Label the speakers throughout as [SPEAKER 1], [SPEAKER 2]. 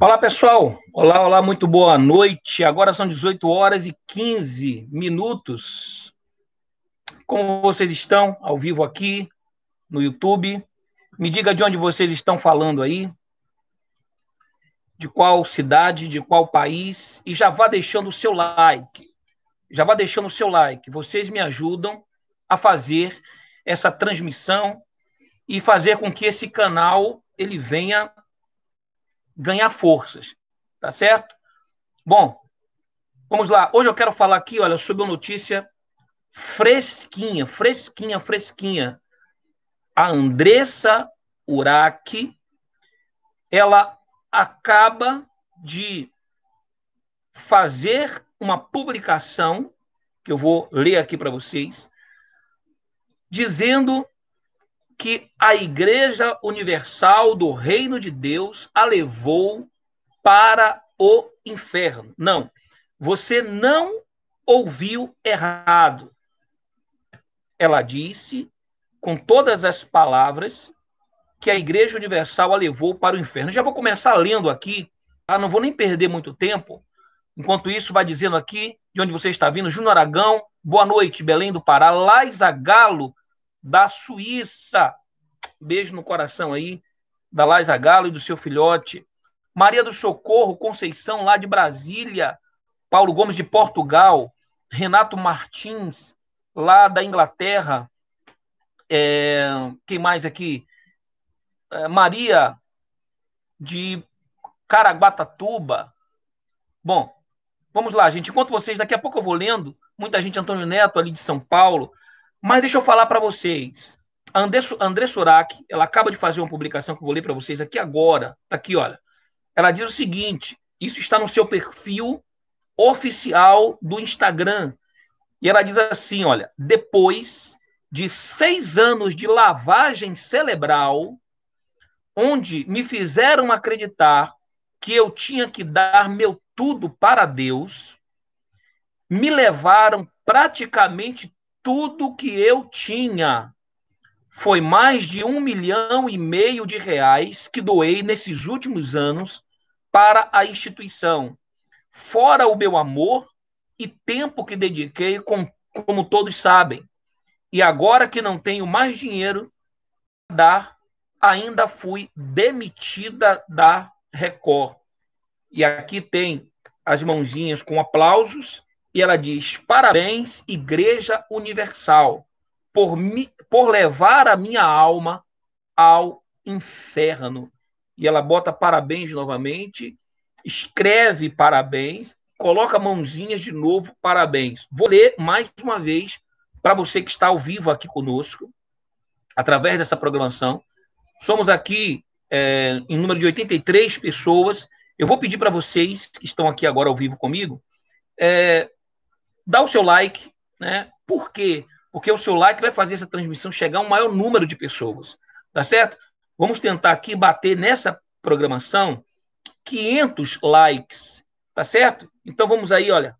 [SPEAKER 1] Olá, pessoal. Olá, olá, muito boa noite. Agora são 18 horas e 15 minutos. Como vocês estão ao vivo aqui no YouTube? Me diga de onde vocês estão falando aí, de qual cidade, de qual país, e já vá deixando o seu like. Já vá deixando o seu like. Vocês me ajudam a fazer essa transmissão e fazer com que esse canal ele venha ganhar forças, tá certo? Bom, vamos lá. Hoje eu quero falar aqui, olha, sobre uma notícia fresquinha, fresquinha, fresquinha a Andressa Uraki, ela acaba de fazer uma publicação, que eu vou ler aqui para vocês, dizendo que a Igreja Universal do Reino de Deus a levou para o inferno. Não, você não ouviu errado. Ela disse com todas as palavras que a Igreja Universal a levou para o inferno. Já vou começar lendo aqui, tá? não vou nem perder muito tempo. Enquanto isso, vai dizendo aqui de onde você está vindo. Júnior Aragão, boa noite, Belém do Pará. Laisa Galo, da Suíça. Beijo no coração aí, da Laisa Galo e do seu filhote. Maria do Socorro, Conceição, lá de Brasília. Paulo Gomes, de Portugal. Renato Martins, lá da Inglaterra. É, quem mais aqui? É, Maria de Caraguatatuba. Bom, vamos lá, gente. Enquanto vocês, daqui a pouco eu vou lendo. Muita gente, Antônio Neto, ali de São Paulo. Mas deixa eu falar para vocês. A André, Surak, ela acaba de fazer uma publicação que eu vou ler para vocês aqui agora. Está aqui, olha. Ela diz o seguinte: isso está no seu perfil oficial do Instagram. E ela diz assim: olha, depois de seis anos de lavagem cerebral, onde me fizeram acreditar que eu tinha que dar meu tudo para Deus, me levaram praticamente tudo que eu tinha. Foi mais de um milhão e meio de reais que doei nesses últimos anos para a instituição, fora o meu amor e tempo que dediquei, com, como todos sabem. E agora que não tenho mais dinheiro para dar, ainda fui demitida da Record. E aqui tem as mãozinhas com aplausos e ela diz: Parabéns, Igreja Universal, por, me por levar a minha alma ao inferno. E ela bota parabéns novamente, escreve parabéns, coloca mãozinhas de novo, parabéns. Vou ler mais uma vez para você que está ao vivo aqui conosco, através dessa programação. Somos aqui é, em número de 83 pessoas. Eu vou pedir para vocês que estão aqui agora ao vivo comigo, é, dá o seu like, né? Por quê? Porque o seu like vai fazer essa transmissão chegar a um maior número de pessoas, tá certo? Vamos tentar aqui bater nessa programação 500 likes, tá certo? Então vamos aí, olha,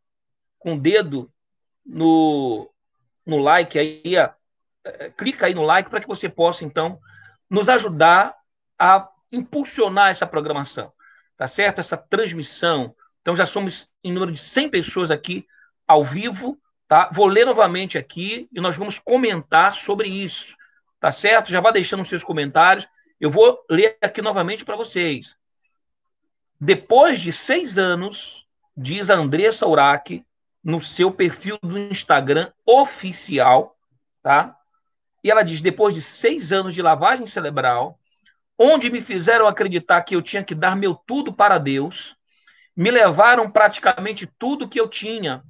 [SPEAKER 1] com o dedo no no like aí, a, é, eh, clica aí no like para que você possa, então, nos ajudar a impulsionar essa programação, tá certo? Essa transmissão. Então, já somos em número de 100 pessoas aqui ao vivo, tá? Vou ler novamente aqui e nós vamos comentar sobre isso, tá certo? Já vá deixando os seus comentários. Eu vou ler aqui novamente para vocês. Depois de seis anos, diz a Andressa Urac, no seu perfil do Instagram oficial, tá? E ela diz: depois de seis anos de lavagem cerebral, onde me fizeram acreditar que eu tinha que dar meu tudo para Deus, me levaram praticamente tudo que eu tinha.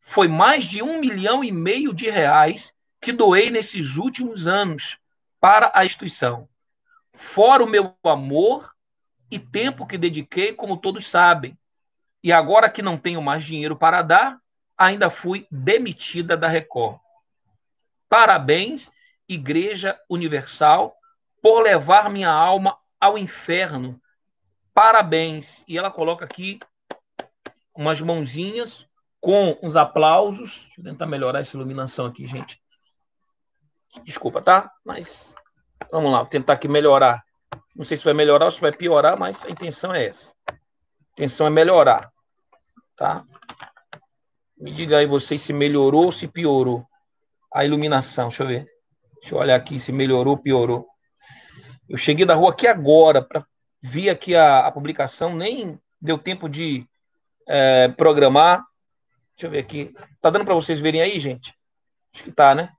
[SPEAKER 1] Foi mais de um milhão e meio de reais que doei nesses últimos anos para a instituição. Fora o meu amor e tempo que dediquei, como todos sabem. E agora que não tenho mais dinheiro para dar, ainda fui demitida da Record. Parabéns, Igreja Universal, por levar minha alma ao inferno. Parabéns. E ela coloca aqui umas mãozinhas com uns aplausos. Deixa eu tentar melhorar essa iluminação aqui, gente. Desculpa, tá? Mas vamos lá, vou tentar aqui melhorar. Não sei se vai melhorar ou se vai piorar, mas a intenção é essa. A intenção é melhorar, tá? Me diga aí vocês se melhorou ou se piorou a iluminação. Deixa eu ver. Deixa eu olhar aqui se melhorou ou piorou. Eu cheguei da rua aqui agora para ver aqui a, a, publicação, nem deu tempo de é, programar. Deixa eu ver aqui. Tá dando para vocês verem aí, gente? Acho que tá, né?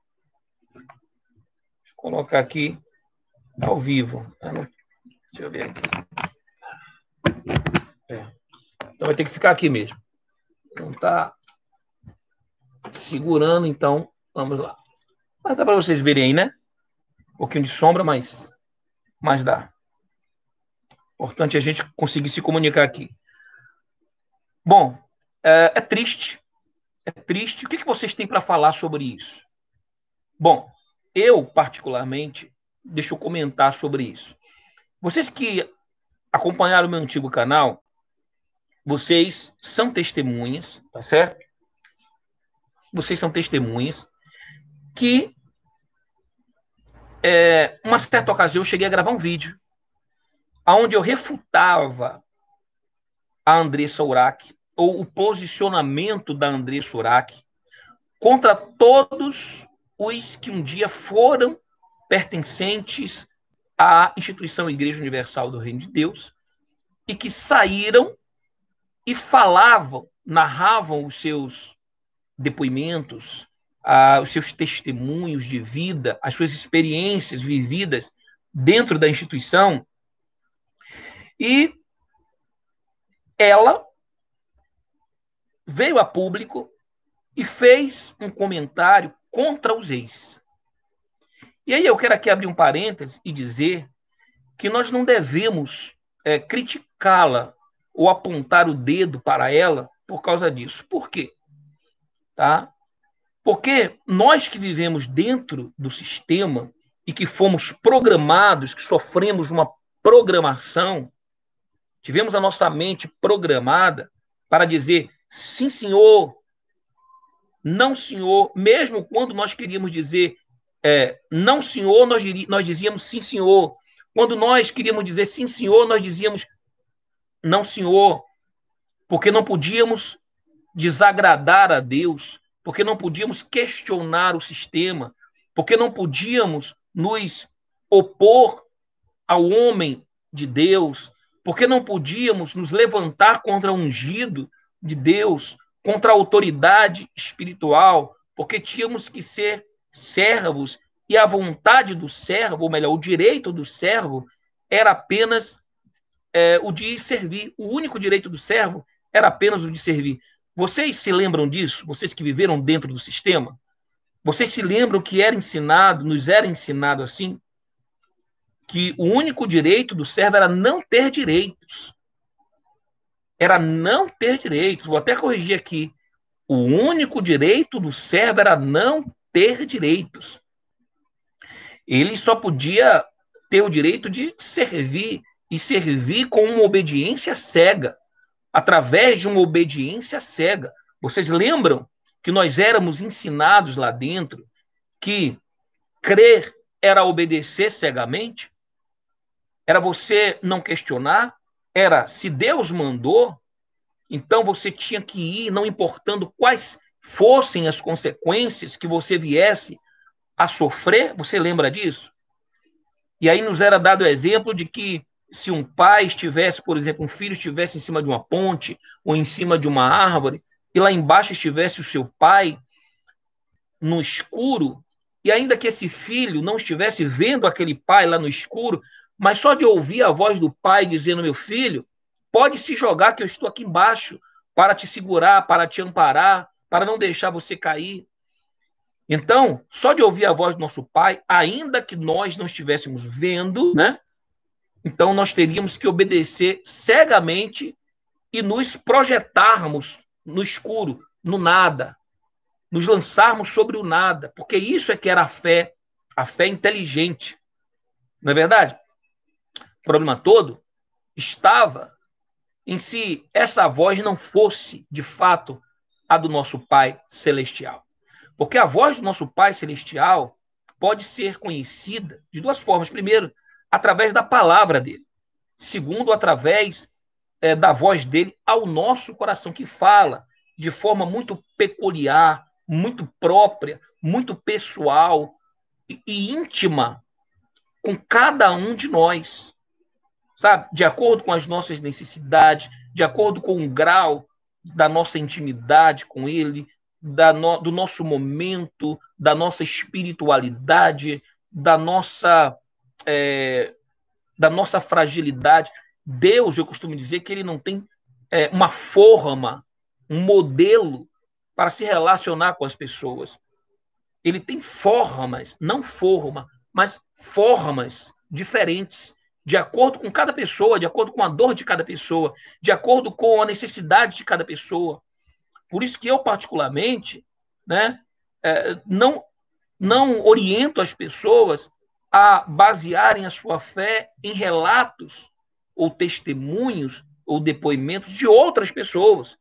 [SPEAKER 1] Deixa eu colocar aqui ao vivo. Ah, deixa eu ver aqui. É. Então vai ter que ficar aqui mesmo. Não tá segurando, então vamos lá. Mas dá para vocês verem aí, né? Um pouquinho de sombra, mas, mas dá. Importante a gente conseguir se comunicar aqui. Bom, é, é triste. É triste. O que, que vocês têm para falar sobre isso? Bom, eu, particularmente, deixa eu comentar sobre isso. Vocês que acompanharam meu antigo canal, vocês são testemunhas, tá certo? vocês são testemunhas, que é, uma certa ocasião eu cheguei a gravar um vídeo onde eu refutava a Andressa Urac, ou o posicionamento da Andressa Urac, contra todos os que um dia foram pertencentes à instituição Igreja Universal do Reino de Deus e que saíram e falavam, narravam os seus depoimentos, a, os seus testemunhos de vida, as suas experiências vividas dentro da instituição. E ela veio a público e fez um comentário contra os ex. E aí eu quero aqui abrir um parênteses e dizer que nós não devemos é, criticá-la ou apontar o dedo para ela por causa disso. Por quê? tá? Porque nós que vivemos dentro do sistema e que fomos programados, que sofremos uma programação, tivemos a nossa mente programada para dizer sim, senhor, não, senhor, mesmo quando nós queríamos dizer é, não, senhor, nós, nós dizíamos sim, senhor. Quando nós queríamos dizer sim, senhor, nós dizíamos não, senhor, porque não podíamos desagradar a Deus, porque não podíamos questionar o sistema, porque não podíamos nos opor ao homem de Deus, porque não podíamos nos levantar contra o ungido de Deus, contra a autoridade espiritual, porque tínhamos que ser servos e a vontade do servo, ou melhor, o direito do servo, era apenas é, o de servir. O único direito do servo era apenas o de servir. Vocês se lembram disso? Vocês que viveram dentro do sistema? Vocês se lembram que era ensinado, nos era ensinado assim? Que o único direito do servo era não ter direitos. Era não ter direitos. Vou até corrigir aqui. O único direito do servo era não ter direitos. Ele só podia ter o direito de servir e servir com uma obediência cega através de uma obediência cega. Vocês lembram que nós éramos ensinados lá dentro que crer era obedecer cegamente? Era você não questionar? Era se Deus mandou, então você tinha que ir, não importando quais fossem as consequências que você viesse a sofrer. Você lembra disso? E aí nos era dado o exemplo de que se um pai estivesse, por exemplo, um filho estivesse em cima de uma ponte ou em cima de uma árvore, e lá embaixo estivesse o seu pai no escuro, e ainda que esse filho não estivesse vendo aquele pai lá no escuro, mas só de ouvir a voz do pai dizendo: Meu filho, pode se jogar que eu estou aqui embaixo para te segurar, para te amparar, para não deixar você cair. Então, só de ouvir a voz do nosso pai, ainda que nós não estivéssemos vendo, né? Então, nós teríamos que obedecer cegamente e nos projetarmos no escuro, no nada, nos lançarmos sobre o nada, porque isso é que era a fé, a fé inteligente. Não é verdade? O problema todo estava em se essa voz não fosse, de fato, a do nosso Pai Celestial. Porque a voz do nosso Pai Celestial pode ser conhecida de duas formas. Primeiro, através da palavra dele. Segundo, através é, da voz dele ao nosso coração, que fala de forma muito peculiar, muito própria, muito pessoal e, e íntima com cada um de nós. Sabe? De acordo com as nossas necessidades, de acordo com o grau da nossa intimidade com ele, no, do nosso momento, da nossa espiritualidade, da nossa é, da nossa fragilidade. Deus, eu costumo dizer que ele não tem é, uma forma, um modelo para se relacionar com as pessoas. Ele tem formas, não forma, mas formas diferentes, de acordo com cada pessoa, de acordo com a dor de cada pessoa, de acordo com a necessidade de cada pessoa. Por isso que eu, particularmente, né, é, não, não oriento as pessoas a basearem a sua fé em relatos ou testemunhos ou depoimentos de outras pessoas.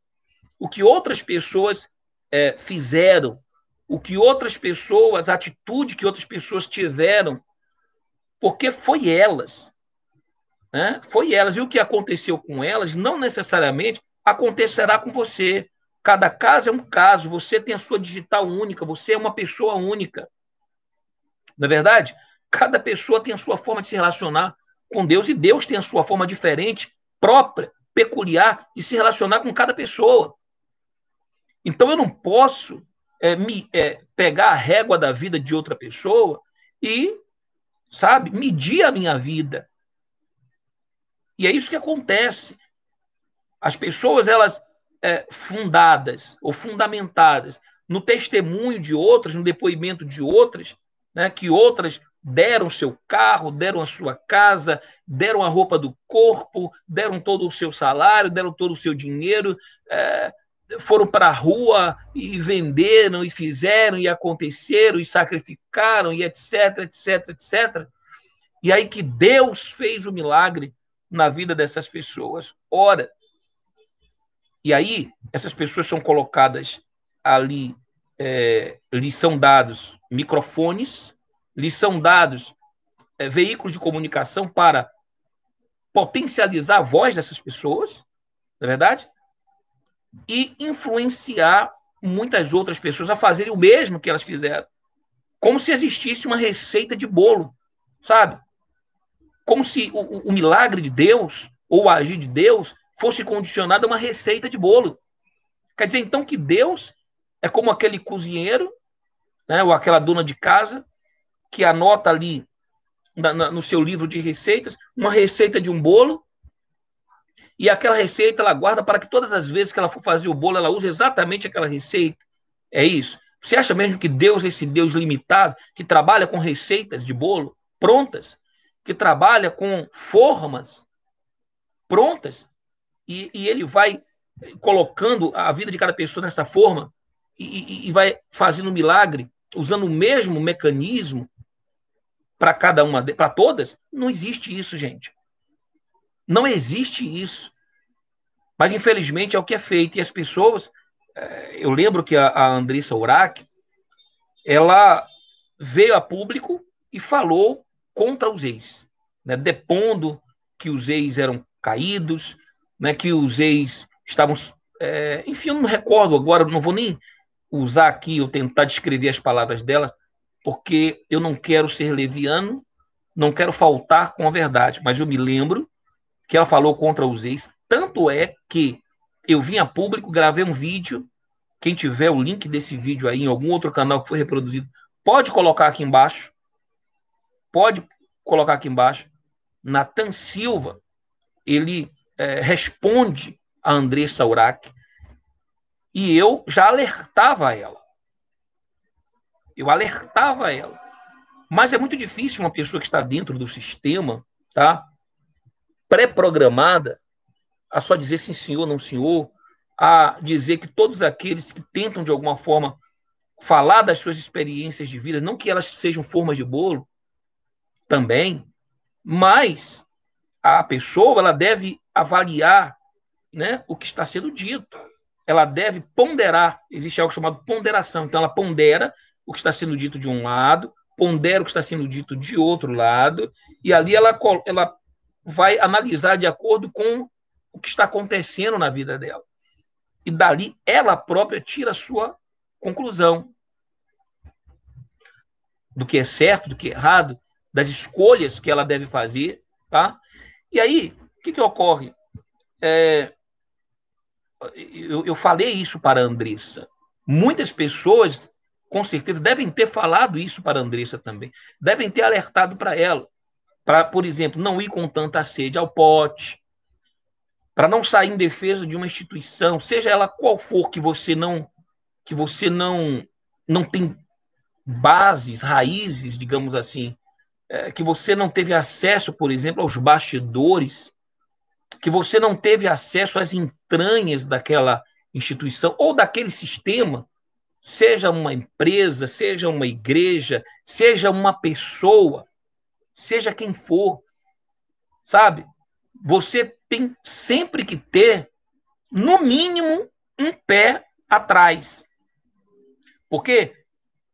[SPEAKER 1] O que outras pessoas é, fizeram, o que outras pessoas, a atitude que outras pessoas tiveram, porque foi elas. Né? Foi elas. E o que aconteceu com elas não necessariamente acontecerá com você. Cada caso é um caso. Você tem a sua digital única, você é uma pessoa única. Na é verdade, Cada pessoa tem a sua forma de se relacionar com Deus e Deus tem a sua forma diferente, própria, peculiar, de se relacionar com cada pessoa. Então eu não posso é, me é, pegar a régua da vida de outra pessoa e, sabe, medir a minha vida. E é isso que acontece. As pessoas, elas é, fundadas ou fundamentadas no testemunho de outras, no depoimento de outras, né, que outras deram seu carro, deram a sua casa, deram a roupa do corpo, deram todo o seu salário, deram todo o seu dinheiro, é, foram para a rua e venderam e fizeram e aconteceram e sacrificaram e etc, etc, etc. E aí que Deus fez o milagre na vida dessas pessoas. Ora, e aí essas pessoas são colocadas ali, é, lhes são dados microfones, lhes são dados é, veículos de comunicação para potencializar a voz dessas pessoas, não é verdade? E influenciar muitas outras pessoas a fazerem o mesmo que elas fizeram. Como se existisse uma receita de bolo, sabe? Como se o, o milagre de Deus ou o agir de Deus fosse condicionado a uma receita de bolo. Quer dizer, então, que Deus é como aquele cozinheiro, né, ou aquela dona de casa, que anota ali na, na, no seu livro de receitas uma receita de um bolo, e aquela receita ela guarda para que todas as vezes que ela for fazer o bolo, ela use exatamente aquela receita. É isso. Você acha mesmo que Deus, esse Deus limitado, que trabalha com receitas de bolo prontas, que trabalha com formas prontas, e, e ele vai colocando a vida de cada pessoa nessa forma e, e, e vai fazendo um milagre, usando o mesmo mecanismo para cada uma, para todas, não existe isso, gente. Não existe isso. Mas, infelizmente, é o que é feito. E as pessoas. É, eu lembro que a Andressa Urac, ela veio a público e falou contra os ex, né? depondo que os ex eram caídos, né? que os ex estavam. É... enfim, eu não recordo agora, não vou nem usar aqui ou tentar descrever as palavras dela, porque eu não quero ser leviano, não quero faltar com a verdade, mas eu me lembro que ela falou contra os ex, tanto é que eu vim a público, gravei um vídeo, quem tiver o link desse vídeo aí em algum outro canal que foi reproduzido, pode colocar aqui embaixo, pode colocar aqui embaixo, Natan Silva, ele é, responde a Andressa Urac, e eu já alertava ela eu alertava ela. Mas é muito difícil uma pessoa que está dentro do sistema, tá? Pré-programada, a só dizer sim, senhor, não, senhor, a dizer que todos aqueles que tentam de alguma forma falar das suas experiências de vida, não que elas sejam formas de bolo, também, mas a pessoa ela deve avaliar, né, o que está sendo dito. Ela deve ponderar, existe algo chamado ponderação. Então ela pondera o que está sendo dito de um lado, pondera o que está sendo dito de outro lado, e ali ela, ela vai analisar de acordo com o que está acontecendo na vida dela. E dali ela própria tira a sua conclusão do que é certo, do que é errado, das escolhas que ela deve fazer, tá? E aí, o que, que ocorre? É, eu, eu falei isso para a Andressa. Muitas pessoas com certeza, devem ter falado isso para a Andressa também. Devem ter alertado para ela, para, por exemplo, não ir com tanta sede ao pote, para não sair em defesa de uma instituição, seja ela qual for que você não que você não não tem bases, raízes, digamos assim, é, que você não teve acesso, por exemplo, aos bastidores, que você não teve acesso às entranhas daquela instituição ou daquele sistema seja uma empresa, seja uma igreja, seja uma pessoa, seja quem for, sabe? Você tem sempre que ter, no mínimo, um pé atrás. Porque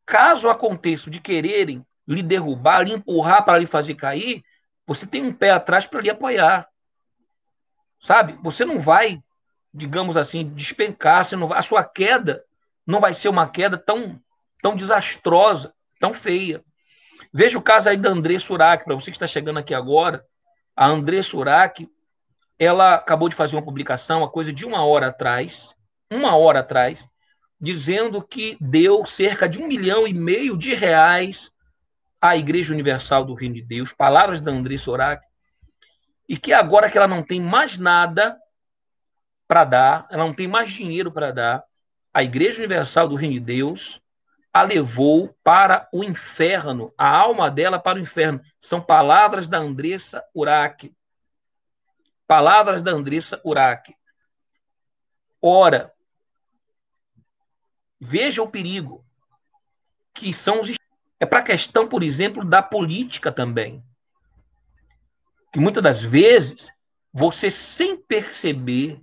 [SPEAKER 1] caso aconteça de quererem lhe derrubar, lhe empurrar para lhe fazer cair, você tem um pé atrás para lhe apoiar. Sabe? Você não vai, digamos assim, despencar, você não vai, a sua queda não vai ser uma queda tão, tão desastrosa, tão feia. Veja o caso aí da André Surak, para você que está chegando aqui agora. A André Surak, ela acabou de fazer uma publicação, a coisa de uma hora atrás, uma hora atrás, dizendo que deu cerca de um milhão e meio de reais à Igreja Universal do Reino de Deus, palavras da André Surak, e que agora que ela não tem mais nada para dar, ela não tem mais dinheiro para dar, a Igreja Universal do Reino de Deus a levou para o inferno, a alma dela para o inferno. São palavras da Andressa Urac. Palavras da Andressa Urac. Ora, veja o perigo que são os é para a questão, por exemplo, da política também. Que muitas das vezes você sem perceber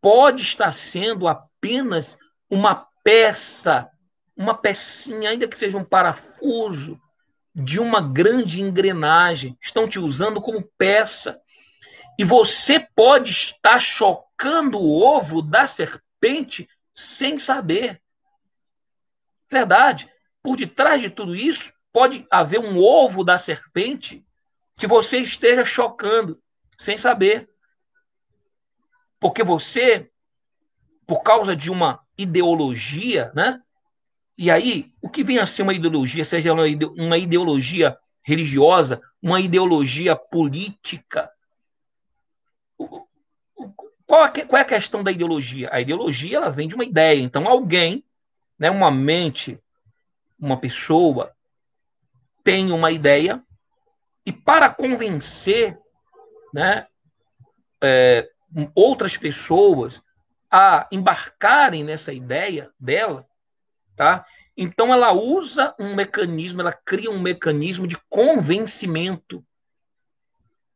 [SPEAKER 1] pode estar sendo apenas uma peça, uma pecinha, ainda que seja um parafuso, de uma grande engrenagem. Estão te usando como peça. E você pode estar chocando o ovo da serpente sem saber. Verdade. Por detrás de tudo isso, pode haver um ovo da serpente que você esteja chocando sem saber. Porque você, por causa de uma ideologia, né? E aí, o que vem a ser uma ideologia, seja uma ideologia religiosa, uma ideologia política? Qual é a questão da ideologia? A ideologia ela vem de uma ideia. Então, alguém, né, uma mente, uma pessoa, tem uma ideia e para convencer né, é, outras pessoas a embarcarem nessa ideia dela, tá? Então ela usa um mecanismo, ela cria um mecanismo de convencimento,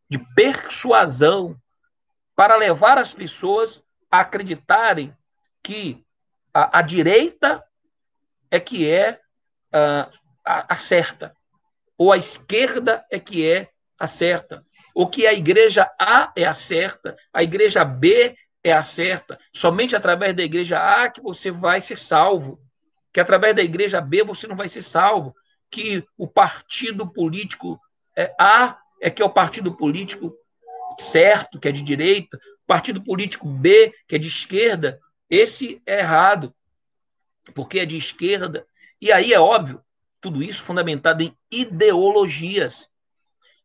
[SPEAKER 1] de persuasão, para levar as pessoas a acreditarem que a, a direita é que é a, ah, a, a certa, ou a esquerda é que é a certa, ou que a igreja A é a certa, a igreja B é a certa. Somente através da igreja A que você vai ser salvo. Que através da igreja B você não vai ser salvo. Que o partido político é A é que é o partido político certo, que é de direita. Partido político B, que é de esquerda. Esse é errado, porque é de esquerda. E aí é óbvio, tudo isso fundamentado em ideologias.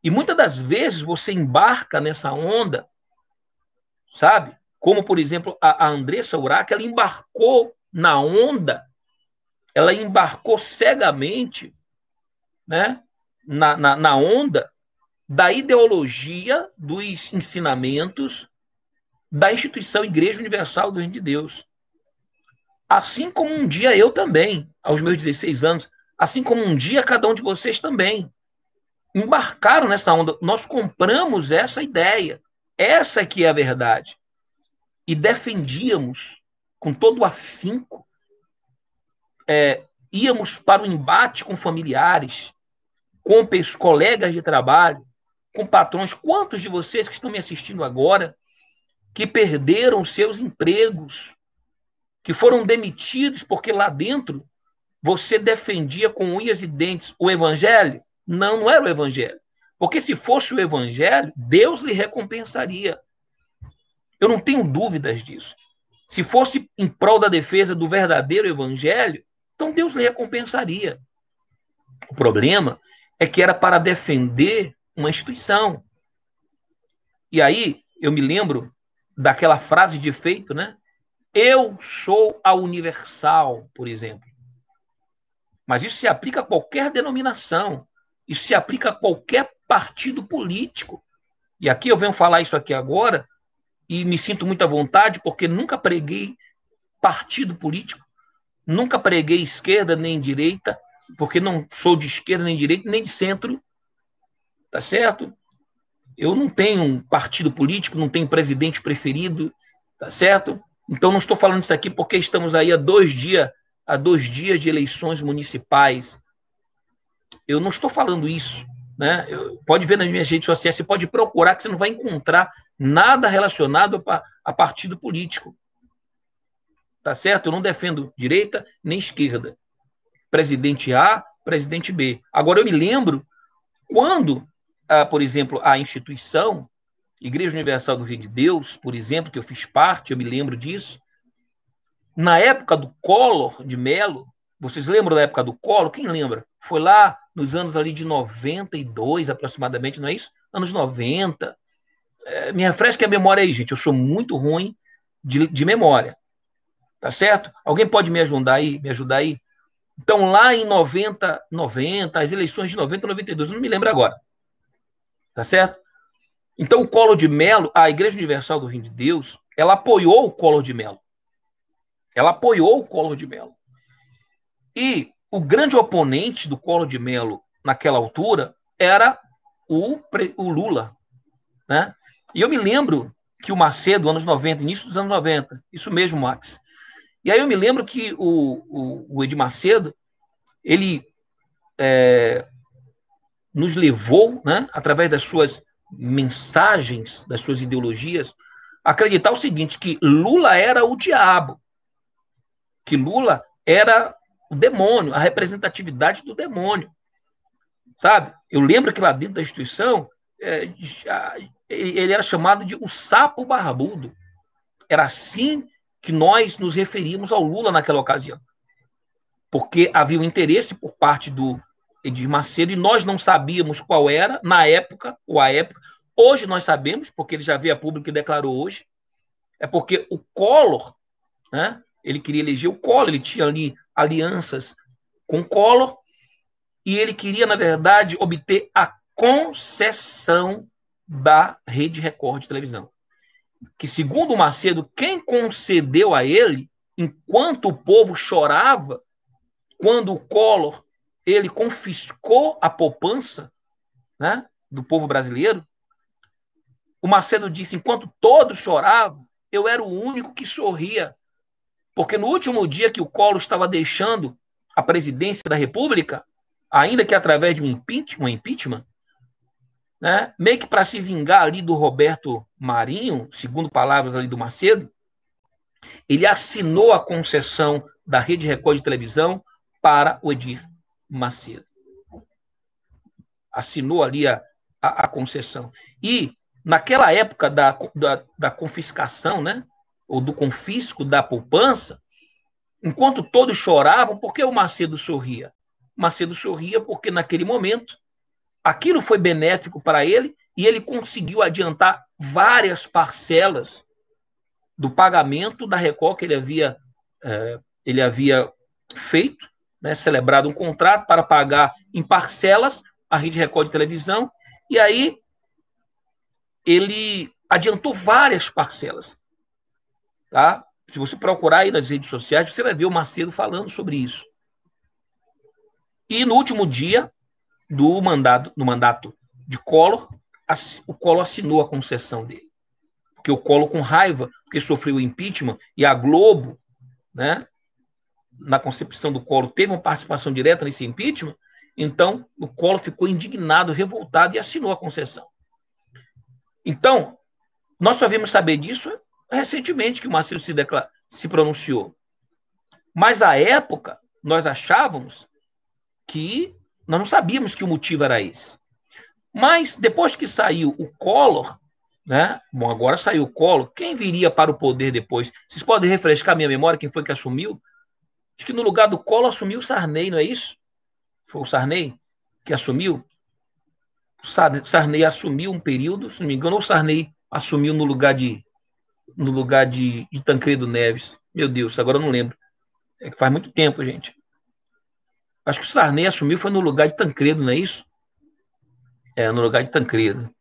[SPEAKER 1] E muitas das vezes você embarca nessa onda, sabe? como, por exemplo, a, a Andressa Uraca, ela embarcou na onda, ela embarcou cegamente né, na, na, na onda da ideologia dos ensinamentos da instituição Igreja Universal do Reino de Deus. Assim como um dia eu também, aos meus 16 anos, assim como um dia cada um de vocês também, embarcaram nessa onda. Nós compramos essa ideia. Essa é que é a verdade e defendíamos com todo o afinco, é, íamos para o embate com familiares, com colegas de trabalho, com patrões. Quantos de vocês que estão me assistindo agora que perderam seus empregos, que foram demitidos porque lá dentro você defendia com unhas e dentes o evangelho? Não, não era o evangelho. Porque se fosse o evangelho, Deus lhe recompensaria. Eu não tenho dúvidas disso. Se fosse em prol da defesa do verdadeiro evangelho, então Deus lhe recompensaria. O problema é que era para defender uma instituição. E aí eu me lembro daquela frase de efeito, né? Eu sou a universal, por exemplo. Mas isso se aplica a qualquer denominação, isso se aplica a qualquer partido político. E aqui eu venho falar isso aqui agora e me sinto muito à vontade porque nunca preguei partido político, nunca preguei esquerda nem direita, porque não sou de esquerda nem de direita, nem de centro, tá certo? Eu não tenho um partido político, não tenho presidente preferido, tá certo? Então não estou falando isso aqui porque estamos aí há dois dias, há dois dias de eleições municipais. Eu não estou falando isso. Né? pode ver nas minhas redes sociais, você pode procurar, que você não vai encontrar nada relacionado a, partido político. Tá certo? Eu não defendo direita nem esquerda. Presidente A, presidente B. Agora, eu me lembro quando, ah, por exemplo, a instituição, Igreja Universal do Rio de Deus, por exemplo, que eu fiz parte, eu me lembro disso, na época do Collor de Melo, vocês lembram da época do Collor? Quem lembra? Foi lá nos anos ali de 92 aproximadamente, não é isso? Anos 90. É, me refresca a memória aí, gente. Eu sou muito ruim de, de memória. Tá certo? Alguém pode me ajudar aí? Me ajudar aí? Então, lá em 90, 90, as eleições de 90, 92, eu não me lembro agora. Tá certo? Então, o Colo de Melo, a Igreja Universal do Reino de Deus, ela apoiou o Colo de Melo. Ela apoiou o Collor de Mello. E o grande oponente do Colo de Melo naquela altura era o, o Lula. Né? E eu me lembro que o Macedo, anos 90, início dos anos 90, isso mesmo, Max. E aí eu me lembro que o, o, o Edir Macedo, ele é, nos levou, né, através das suas mensagens, das suas ideologias, a acreditar o seguinte, que Lula era o diabo, que Lula era o demônio, a representatividade do demônio. Sabe? Eu lembro que lá dentro da instituição, é, já, ele era chamado de o sapo barbudo. Era assim que nós nos referíamos ao Lula naquela ocasião. Porque havia um interesse por parte do Edir Macedo e nós não sabíamos qual era, na época, ou a época. Hoje nós sabemos, porque ele já veio a público e declarou hoje. É porque o Collor, né, ele queria eleger o Collor, ele tinha ali alianças com o Collor, e ele queria, na verdade, obter a concessão da Rede Record de televisão. Que, segundo o Macedo, quem concedeu a ele, enquanto o povo chorava, quando o Collor ele confiscou a poupança né, do povo brasileiro, o Macedo disse: enquanto todos choravam, eu era o único que sorria porque no último dia que o Collor estava deixando a presidência da República, ainda que através de um impeachment, um impeachment né, meio que para se vingar ali do Roberto Marinho, segundo palavras ali do Macedo, ele assinou a concessão da Rede Record de televisão para o Edir Macedo. Assinou ali a, a, a concessão. E naquela época da, da, da confiscação, né, ou do confisco da poupança, enquanto todos choravam, por que o Macedo sorria? Macedo sorria porque, naquele momento, aquilo foi benéfico para ele e ele conseguiu adiantar várias parcelas do pagamento da Record que ele havia, é, ele havia feito, né, celebrado um contrato para pagar em parcelas a Rede Record de televisão, e aí ele adiantou várias parcelas. Tá? Se você procurar aí nas redes sociais, você vai ver o Macedo falando sobre isso. E no último dia do mandato, no mandato de Collor, o Collor assinou a concessão dele. Porque o Collor, com raiva, porque sofreu o impeachment, e a Globo, né, na concepção do Collor, teve uma participação direta nesse impeachment, então o Collor ficou indignado, revoltado e assinou a concessão. Então, nós só vimos saber disso recentemente que o Marcelo se, se pronunciou. Mas à época, nós achávamos que nós não sabíamos que o motivo era esse. Mas depois que saiu o Collor, né? Bom, agora saiu o Collor, quem viria para o poder depois? Vocês podem refrescar minha memória quem foi que assumiu? Acho que no lugar do Collor assumiu o Sarney, não é isso? Foi o Sarney que assumiu? O Sarney assumiu um período, se não me engano, ou o Sarney assumiu no lugar de no lugar de, de Tancredo Neves. Meu Deus, agora eu não lembro. É que faz muito tempo, gente. Acho que o Sarney assumiu foi no lugar de Tancredo, não é isso? É, no lugar de Tancredo.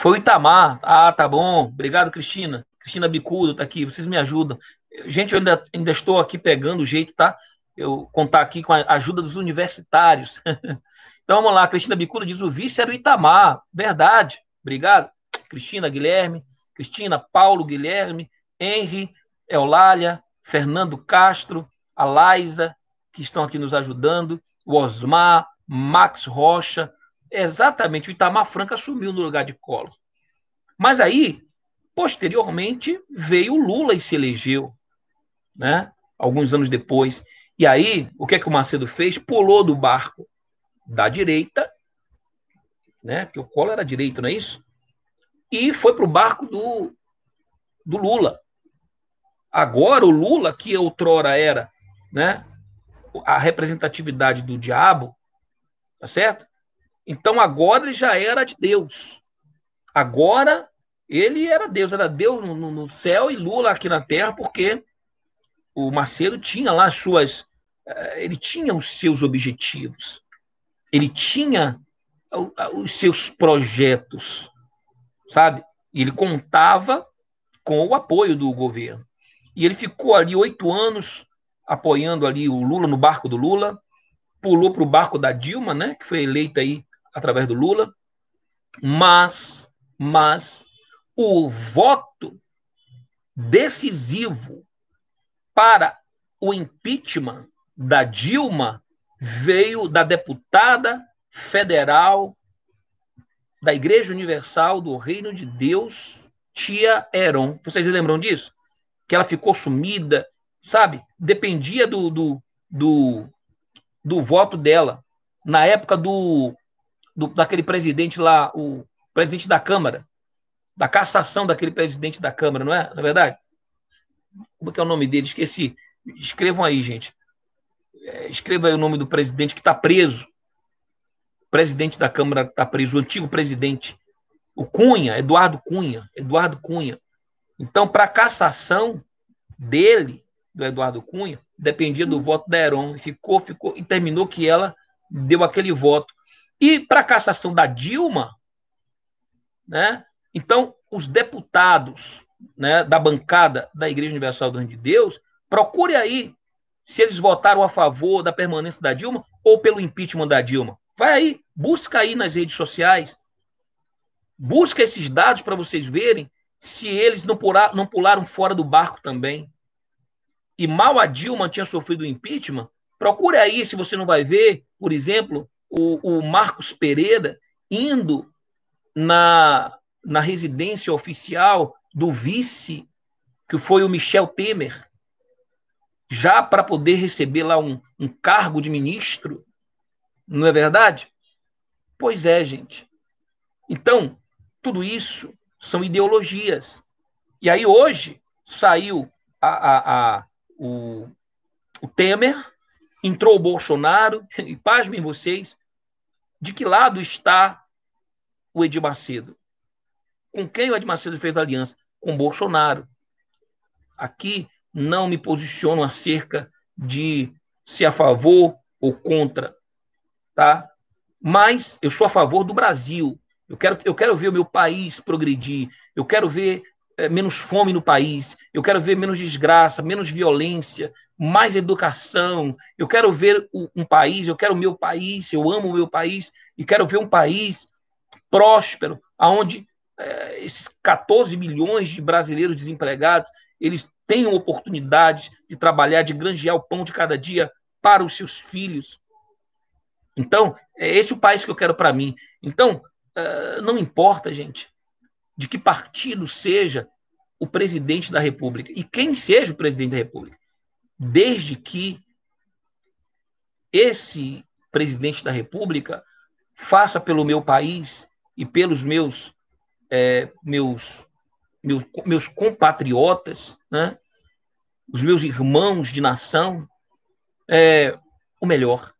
[SPEAKER 1] Foi o Itamar. Ah, tá bom. Obrigado, Cristina. Cristina Bicudo tá aqui. Vocês me ajudam. Gente, eu ainda, ainda estou aqui pegando o jeito, tá? Eu contar aqui com a ajuda dos universitários. então vamos lá. Cristina Bicudo diz: o vice era o Itamar. Verdade. Obrigado. Cristina, Guilherme. Cristina, Paulo, Guilherme, Henry, Eulália, Fernando Castro, a que estão aqui nos ajudando, o Osmar, Max Rocha. Exatamente, o Itamar Franca assumiu no lugar de Collor. Mas aí, posteriormente, veio o Lula e se elegeu, né? alguns anos depois. E aí, o que é que o Macedo fez? Pulou do barco da direita, né? Porque o Collor era direito, não é isso? e foi para o barco do, do Lula. Agora, o Lula, que outrora era né, a representatividade do diabo, tá certo? Então, agora ele já era de Deus. Agora, ele era Deus, era Deus no, no céu e Lula aqui na terra, porque o Macedo tinha lá suas. Eh, ele tinha os seus objetivos, ele tinha os seus projetos sabe? Ele contava com o apoio do governo. E ele ficou ali oito anos apoiando ali o Lula no barco do Lula, pulou para o barco da Dilma, né, que foi eleita aí através do Lula, mas, mas o voto decisivo para o impeachment da Dilma veio da deputada federal da Igreja Universal do Reino de Deus, tia Heron. Vocês lembram disso? Que ela ficou sumida, sabe? Dependia do, do, do, do voto dela. Na época do, do daquele presidente lá, o presidente da Câmara, da cassação daquele presidente da Câmara, não é? Na é verdade? Como é, é o nome dele? Esqueci. Escrevam aí, gente. É, escreva aí o nome do presidente que está preso presidente da Câmara está preso, o antigo presidente, o Cunha, Eduardo Cunha, Eduardo Cunha. Então, para a cassação dele, do Eduardo Cunha, dependia do hum. voto da Heron, ficou, ficou, e terminou que ela deu aquele voto. E para a cassação da Dilma, né? Então, os deputados né, da bancada da Igreja Universal do Reino de Deus, procure aí se eles votaram a favor da permanência da Dilma ou pelo impeachment da Dilma. Vai aí, busca aí nas redes sociais, busca esses dados para vocês verem se eles não, não pularam fora do barco também. E mal a Dilma tinha sofrido impeachment, procure aí se você não vai ver, por exemplo, o, o Marcos Pereira indo na, na residência oficial do vice, que foi o Michel Temer, já para poder receber lá um, um cargo de ministro não é verdade? Pois é, gente. Então, tudo isso são ideologias. E aí hoje saiu a, a, a o, o, Temer, entrou o Bolsonaro, e pasmem vocês, de que lado está o Edir Macedo? Com quem o Edir Macedo fez aliança? Com Bolsonaro. Aqui não me posiciono acerca de se é a favor ou contra tá? Mas eu sou a favor do Brasil. Eu quero, eu quero ver o meu país progredir. Eu quero ver é, menos fome no país. Eu quero ver menos desgraça, menos violência, mais educação. Eu quero ver o, um país. Eu quero o meu país. Eu amo o meu país e quero ver um país próspero, aonde é, esses 14 milhões de brasileiros desempregados eles tenham oportunidade de trabalhar, de granjear o pão de cada dia para os seus filhos, então, é esse o país que eu quero para mim. Então, ah, não importa, gente, de que partido seja o presidente da República e quem seja o presidente da República, desde que esse presidente da República faça pelo meu país e pelos meus é, meus, meus, meus compatriotas, né? os meus irmãos de nação, é, o melhor.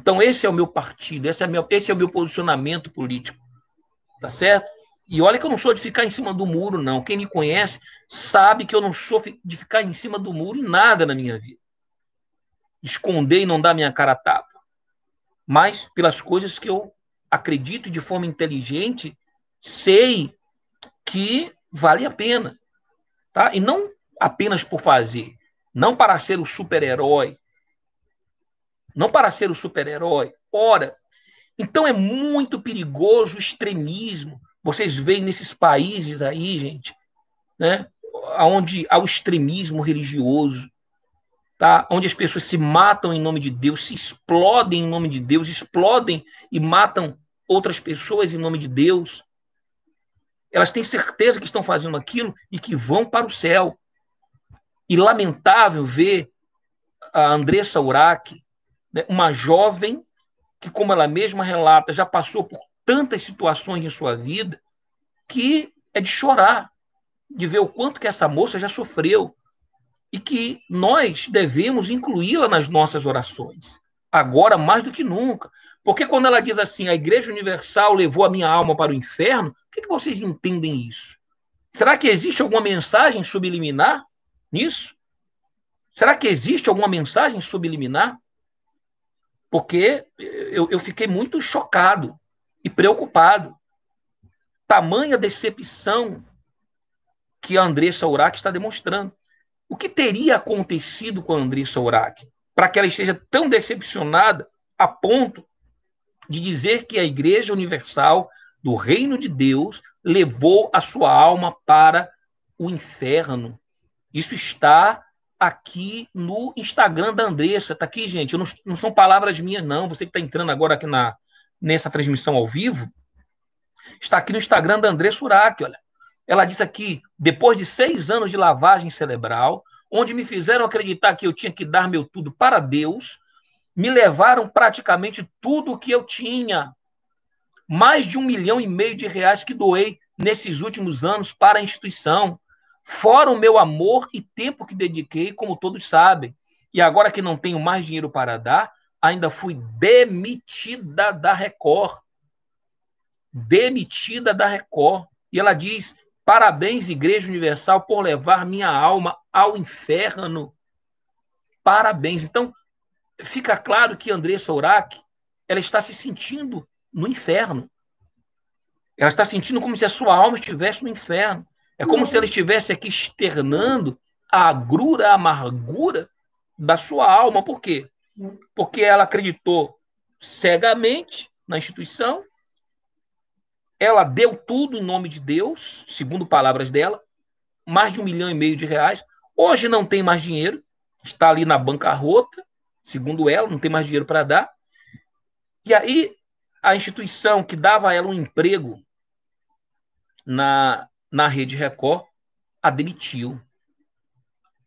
[SPEAKER 1] Então, esse é o meu partido, esse é, meu, esse é o meu posicionamento político. Tá certo? E olha que eu não sou de ficar em cima do muro, não. Quem me conhece sabe que eu não sou de ficar em cima do muro em nada na minha vida. Esconder e não dar minha cara a tapa. Mas pelas coisas que eu acredito de forma inteligente, sei que vale a pena. Tá? E não apenas por fazer. Não para ser o super-herói, não para ser o super-herói. Ora, então é muito perigoso o extremismo. Vocês veem nesses países aí, gente, né, onde há o extremismo religioso, tá? onde as pessoas se matam em nome de Deus, se explodem em nome de Deus, explodem e matam outras pessoas em nome de Deus. Elas têm certeza que estão fazendo aquilo e que vão para o céu. E lamentável ver a Andressa Urach, né, uma jovem que, como ela mesma relata, já passou por tantas situações em sua vida que é de chorar, de ver o quanto que essa moça já sofreu e que nós devemos incluí-la nas nossas orações, agora mais do que nunca. Porque quando ela diz assim, a Igreja Universal levou a minha alma para o inferno, o que, que vocês entendem isso? Será que existe alguma mensagem subliminar nisso? Será que existe alguma mensagem subliminar? porque eu, eu fiquei muito chocado e preocupado. Tamanha decepção que a Andressa Urac está demonstrando. O que teria acontecido com a Andressa Urac para que ela esteja tão decepcionada a ponto de dizer que a Igreja Universal do Reino de Deus levou a sua alma para o inferno? Isso está aqui no Instagram da Andressa. Tá aqui, gente. Não, não, são palavras minhas, não. Você que está entrando agora aqui na, nessa transmissão ao vivo, está aqui no Instagram da Andressa Urach, olha. Ela disse aqui, depois de seis anos de lavagem cerebral, onde me fizeram acreditar que eu tinha que dar meu tudo para Deus, me levaram praticamente tudo o que eu tinha. Mais de um milhão e meio de reais que doei nesses últimos anos para a instituição fora o meu amor e tempo que dediquei, como todos sabem. E agora que não tenho mais dinheiro para dar, ainda fui demitida da Record. Demitida da Record. E ela diz: Parabéns, Igreja Universal, por levar minha alma ao inferno. Parabéns. Então, fica claro que Andressa Urac, ela está se sentindo no inferno. Ela está sentindo como se a sua alma estivesse no inferno. É como se ela estivesse aqui externando a agrura, a amargura da sua alma. Por quê? Porque ela acreditou cegamente na instituição, ela deu tudo em nome de Deus, segundo palavras dela, mais de um milhão e meio de reais. Hoje não tem mais dinheiro, está ali na bancarrota, segundo ela, não tem mais dinheiro para dar. E aí a instituição que dava a ela um emprego na na Rede Record, admitiu.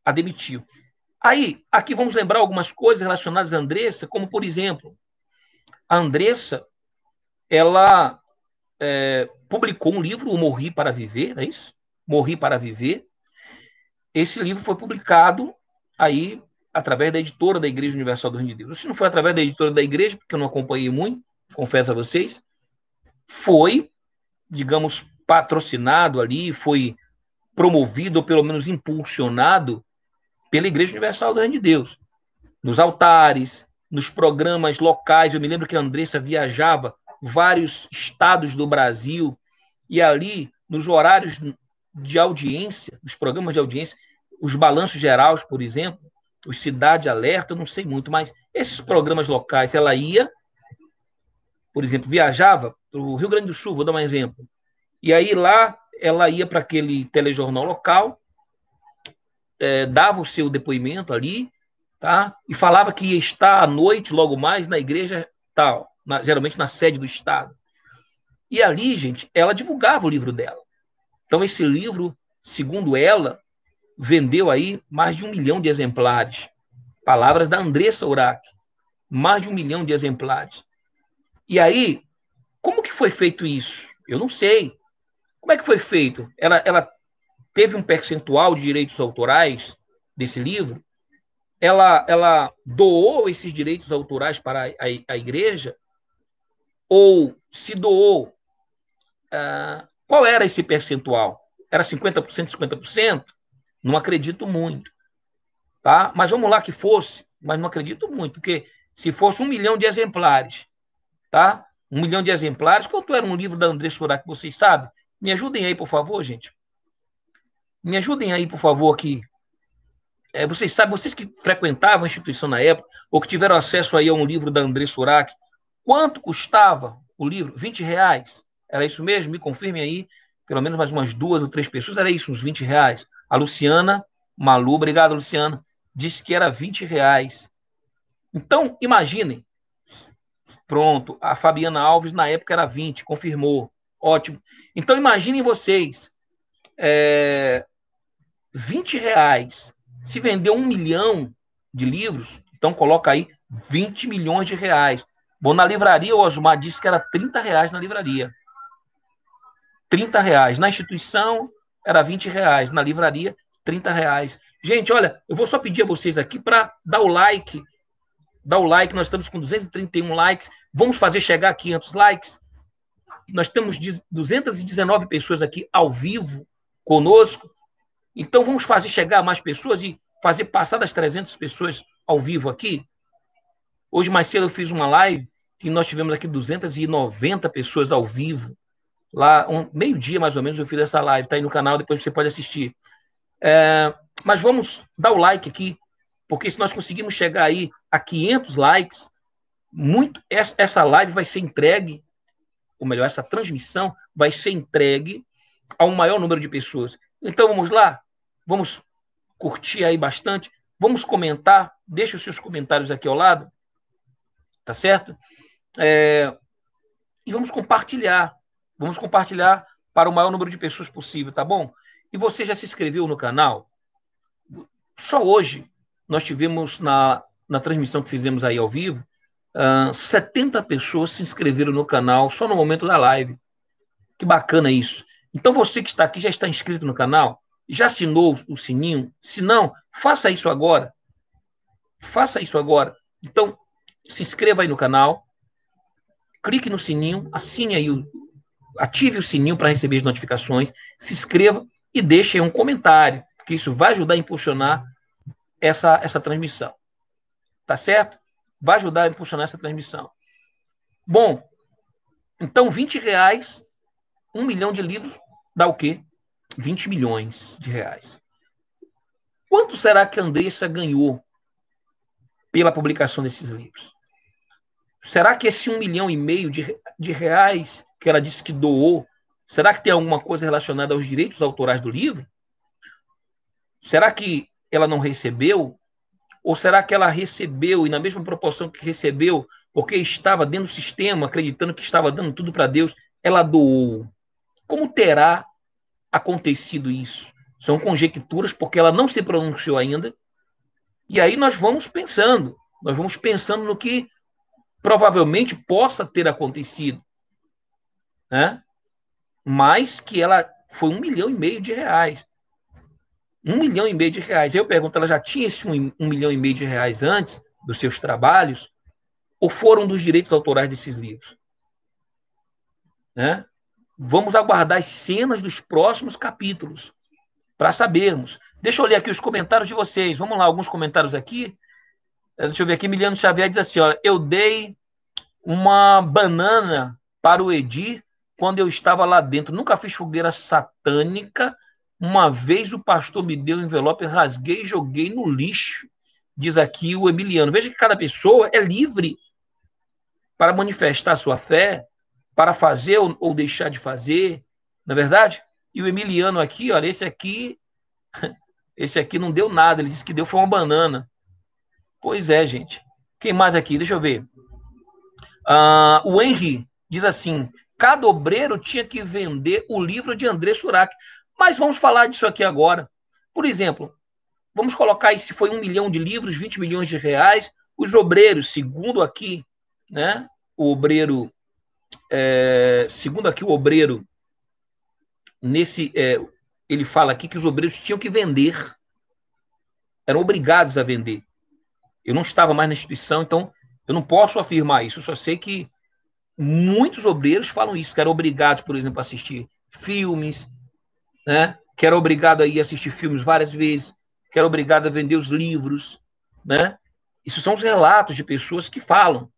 [SPEAKER 1] Admitiu. Aí, aqui vamos lembrar algumas coisas relacionadas à Andressa, como, por exemplo, a Andressa, ela é, publicou um livro, O Morri para Viver, não é isso? Morri para Viver. Esse livro foi publicado aí através da editora da Igreja Universal do Reino de Deus. Se não foi através da editora da Igreja, porque eu não acompanhei muito, confesso a vocês, foi, digamos, patrocinado ali, foi promovido, ou pelo menos impulsionado, pela Igreja Universal do Reino de Deus. Nos altares, nos programas locais. Eu me lembro que a Andressa viajava vários estados do Brasil e ali, nos horários de audiência, nos programas de audiência, os balanços gerais, por exemplo, os Cidade Alerta, não sei muito, mas esses programas locais, ela ia, por exemplo, viajava para o Rio Grande do Sul, vou dar um exemplo, e aí lá ela ia para aquele telejornal local, é, dava o seu depoimento ali, tá? E falava que ia estar à noite, logo mais, na igreja tal, na, geralmente na sede do Estado. E ali, gente, ela divulgava o livro dela. Então, esse livro, segundo ela, vendeu aí mais de um milhão de exemplares. Palavras da Andressa Urac. Mais de um milhão de exemplares. E aí, como que foi feito isso? Eu não sei. Como é que foi feito? Ela, ela teve um percentual de direitos autorais desse livro? Ela, ela doou esses direitos autorais para a, a, a igreja? Ou se doou? Ah, qual era esse percentual? Era 50%, 50%? Não acredito muito. Tá? Mas vamos lá que fosse, mas não acredito muito, porque se fosse um milhão de exemplares, tá? Um milhão de exemplares, quanto era um livro da André Surak, vocês sabem? Me ajudem aí, por favor, gente. Me ajudem aí, por favor, aqui. é, vocês sabem, vocês que frequentavam a instituição na época, ou que tiveram acesso aí a um livro da André Surak, quanto custava o livro? 20 reais. Era isso mesmo? Me confirme aí, pelo menos mais umas duas ou três pessoas, era isso, uns 20 reais. A Luciana Malu, obrigado, Luciana, disse que era 20 reais. Então, imaginem. Pronto, a Fabiana Alves na época era 20, confirmou. Ótimo. Então imaginem vocês, é, 20 reais. Se vender um milhão de livros, então coloca aí 20 milhões de reais. Bom, na livraria, o Osmar disse que era 30 reais na livraria. 30 reais. Na instituição, era 20 reais. Na livraria, 30 reais. Gente, olha, eu vou só pedir a vocês aqui para dar o like. Dar o like, nós estamos com 231 likes. Vamos fazer chegar a 500 likes. Nós temos 219 pessoas aqui ao vivo conosco. Então, vamos fazer chegar mais pessoas e fazer passar das 300 pessoas ao vivo aqui. Hoje, mais cedo, eu fiz uma live que nós tivemos aqui 290 pessoas ao vivo. Lá, um, meio-dia mais ou menos, eu fiz essa live. Está aí no canal, depois você pode assistir. É, mas vamos dar o like aqui, porque se nós conseguirmos chegar aí a 500 likes, muito essa live vai ser entregue ou melhor, essa transmissão vai ser entregue a um maior número de pessoas. Então vamos lá, vamos curtir aí bastante, vamos comentar, deixe os seus comentários aqui ao lado, tá certo? É, e vamos compartilhar, vamos compartilhar para o maior número de pessoas possível, tá bom? E você já se inscreveu no canal? Só hoje nós tivemos na, na transmissão que fizemos aí ao vivo, 70 ah, pessoas se inscreveram no canal só no momento da live. Que bacana isso. Então você que está aqui já está inscrito no canal? Já assinou o sininho? Se não, faça isso agora. Faça isso agora. Então, se inscreva aí no canal, clique no sininho, assine aí, o, ative o sininho para receber as notificações, se inscreva e deixe aí um comentário, que isso vai ajudar a impulsionar essa, essa transmissão. Tá certo? vai ajudar a impulsionar essa transmissão. Bom, então 20 reais, um milhão de livros dá o quê? 20 milhões de reais. Quanto será que a Andressa ganhou pela publicação desses livros? Será que esse um milhão e meio de, de reais que ela disse que doou, será que tem alguma coisa relacionada aos direitos autorais do livro? Será que ela não recebeu ou será que ela recebeu, e na mesma proporção que recebeu, porque estava dentro do sistema, acreditando que estava dando tudo para Deus, ela doou? Como terá acontecido isso? São conjecturas, porque ela não se pronunciou ainda. E aí nós vamos pensando, nós vamos pensando no que provavelmente possa ter acontecido. Né? Mas que ela foi um milhão e meio de reais um milhão e meio de reais. Eu pergunto, ela já tinha esse um, um milhão e meio de reais antes dos seus trabalhos? Ou foram dos direitos autorais desses livros? Né? Vamos aguardar as cenas dos próximos capítulos para sabermos. Deixa eu ler aqui os comentários de vocês. Vamos lá, alguns comentários aqui. É, deixa eu ver aqui. Miliano Xavier diz assim: olha, eu dei uma banana para o Edir quando eu estava lá dentro. Nunca fiz fogueira satânica uma vez o pastor me deu o envelope, rasguei e joguei no lixo, diz aqui o Emiliano. Veja que cada pessoa é livre para manifestar sua fé, para fazer ou deixar de fazer, na é verdade? E o Emiliano aqui, olha, esse aqui, esse aqui não deu nada, ele disse que deu foi uma banana. Pois é, gente. Quem mais aqui? Deixa eu ver. Ah, o Henry diz assim: cada obreiro tinha que vender o livro de André Surak. Mas vamos falar disso aqui agora. Por exemplo, vamos colocar aí se foi um milhão de livros, 20 milhões de reais. Os obreiros, segundo aqui, né? O obreiro, é, segundo aqui o obreiro, nesse é, ele fala aqui que os obreiros tinham que vender, eram obrigados a vender. Eu não estava mais na instituição, então eu não posso afirmar isso. Eu só sei que muitos obreiros falam isso, que eram obrigados, por exemplo, a assistir filmes, né? que era obrigado a ir assistir filmes várias vezes, que era obrigado a vender os livros. Né? Isso são os relatos de pessoas que falam.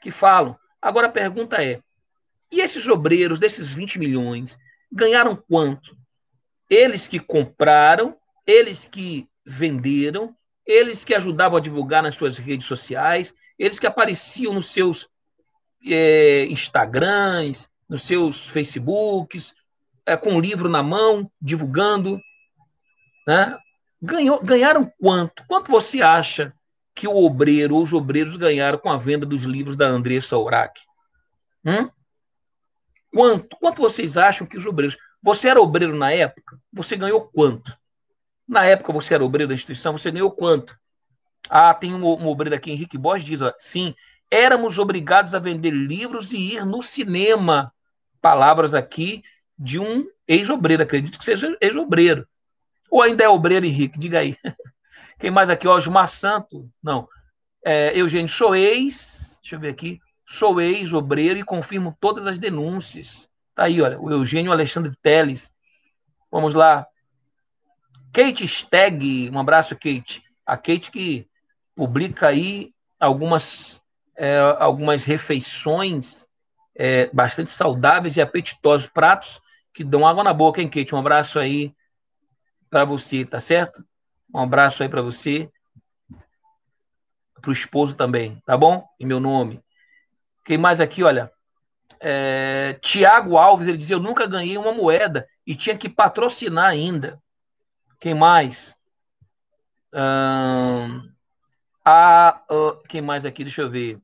[SPEAKER 1] Que falam. Agora a pergunta é: e esses obreiros desses 20 milhões ganharam quanto? Eles que compraram, eles que venderam, eles que ajudavam a divulgar nas suas redes sociais, eles que apareciam nos seus é, Instagrams, nos seus Facebooks, é, com o livro na mão, divulgando. Né? Ganhou, ganharam quanto? Quanto você acha que o obreiro ou os obreiros ganharam com a venda dos livros da Andressa Orac? Hum? Quanto? Quanto vocês acham que os obreiros. Você era obreiro na época? Você ganhou quanto? Na época você era obreiro da instituição, você ganhou quanto? Ah, tem um, um obreiro aqui, Henrique Bosch, diz: ó, sim, éramos obrigados a vender livros e ir no cinema. Palavras aqui de um ex-obreiro, acredito que seja ex-obreiro. Ou ainda é obreiro, Henrique, diga aí. Quem mais aqui? Osmar Santo. Não. É, Eugênio, sou ex. Deixa eu ver aqui. Sou ex-obreiro e confirmo todas as denúncias. Tá aí, olha. O Eugênio Alexandre Teles. Vamos lá. Kate Steg. Um abraço, Kate. A Kate que publica aí algumas, é, algumas refeições é, bastante saudáveis e apetitosos pratos que dão água na boca, hein, Kate? Um abraço aí para você, tá certo? Um abraço aí para você, para o esposo também, tá bom? Em meu nome. Quem mais aqui, olha? É, Tiago Alves, ele diz: Eu nunca ganhei uma moeda e tinha que patrocinar ainda. Quem mais? Hum, a, a, ah, quem mais aqui? Deixa eu ver.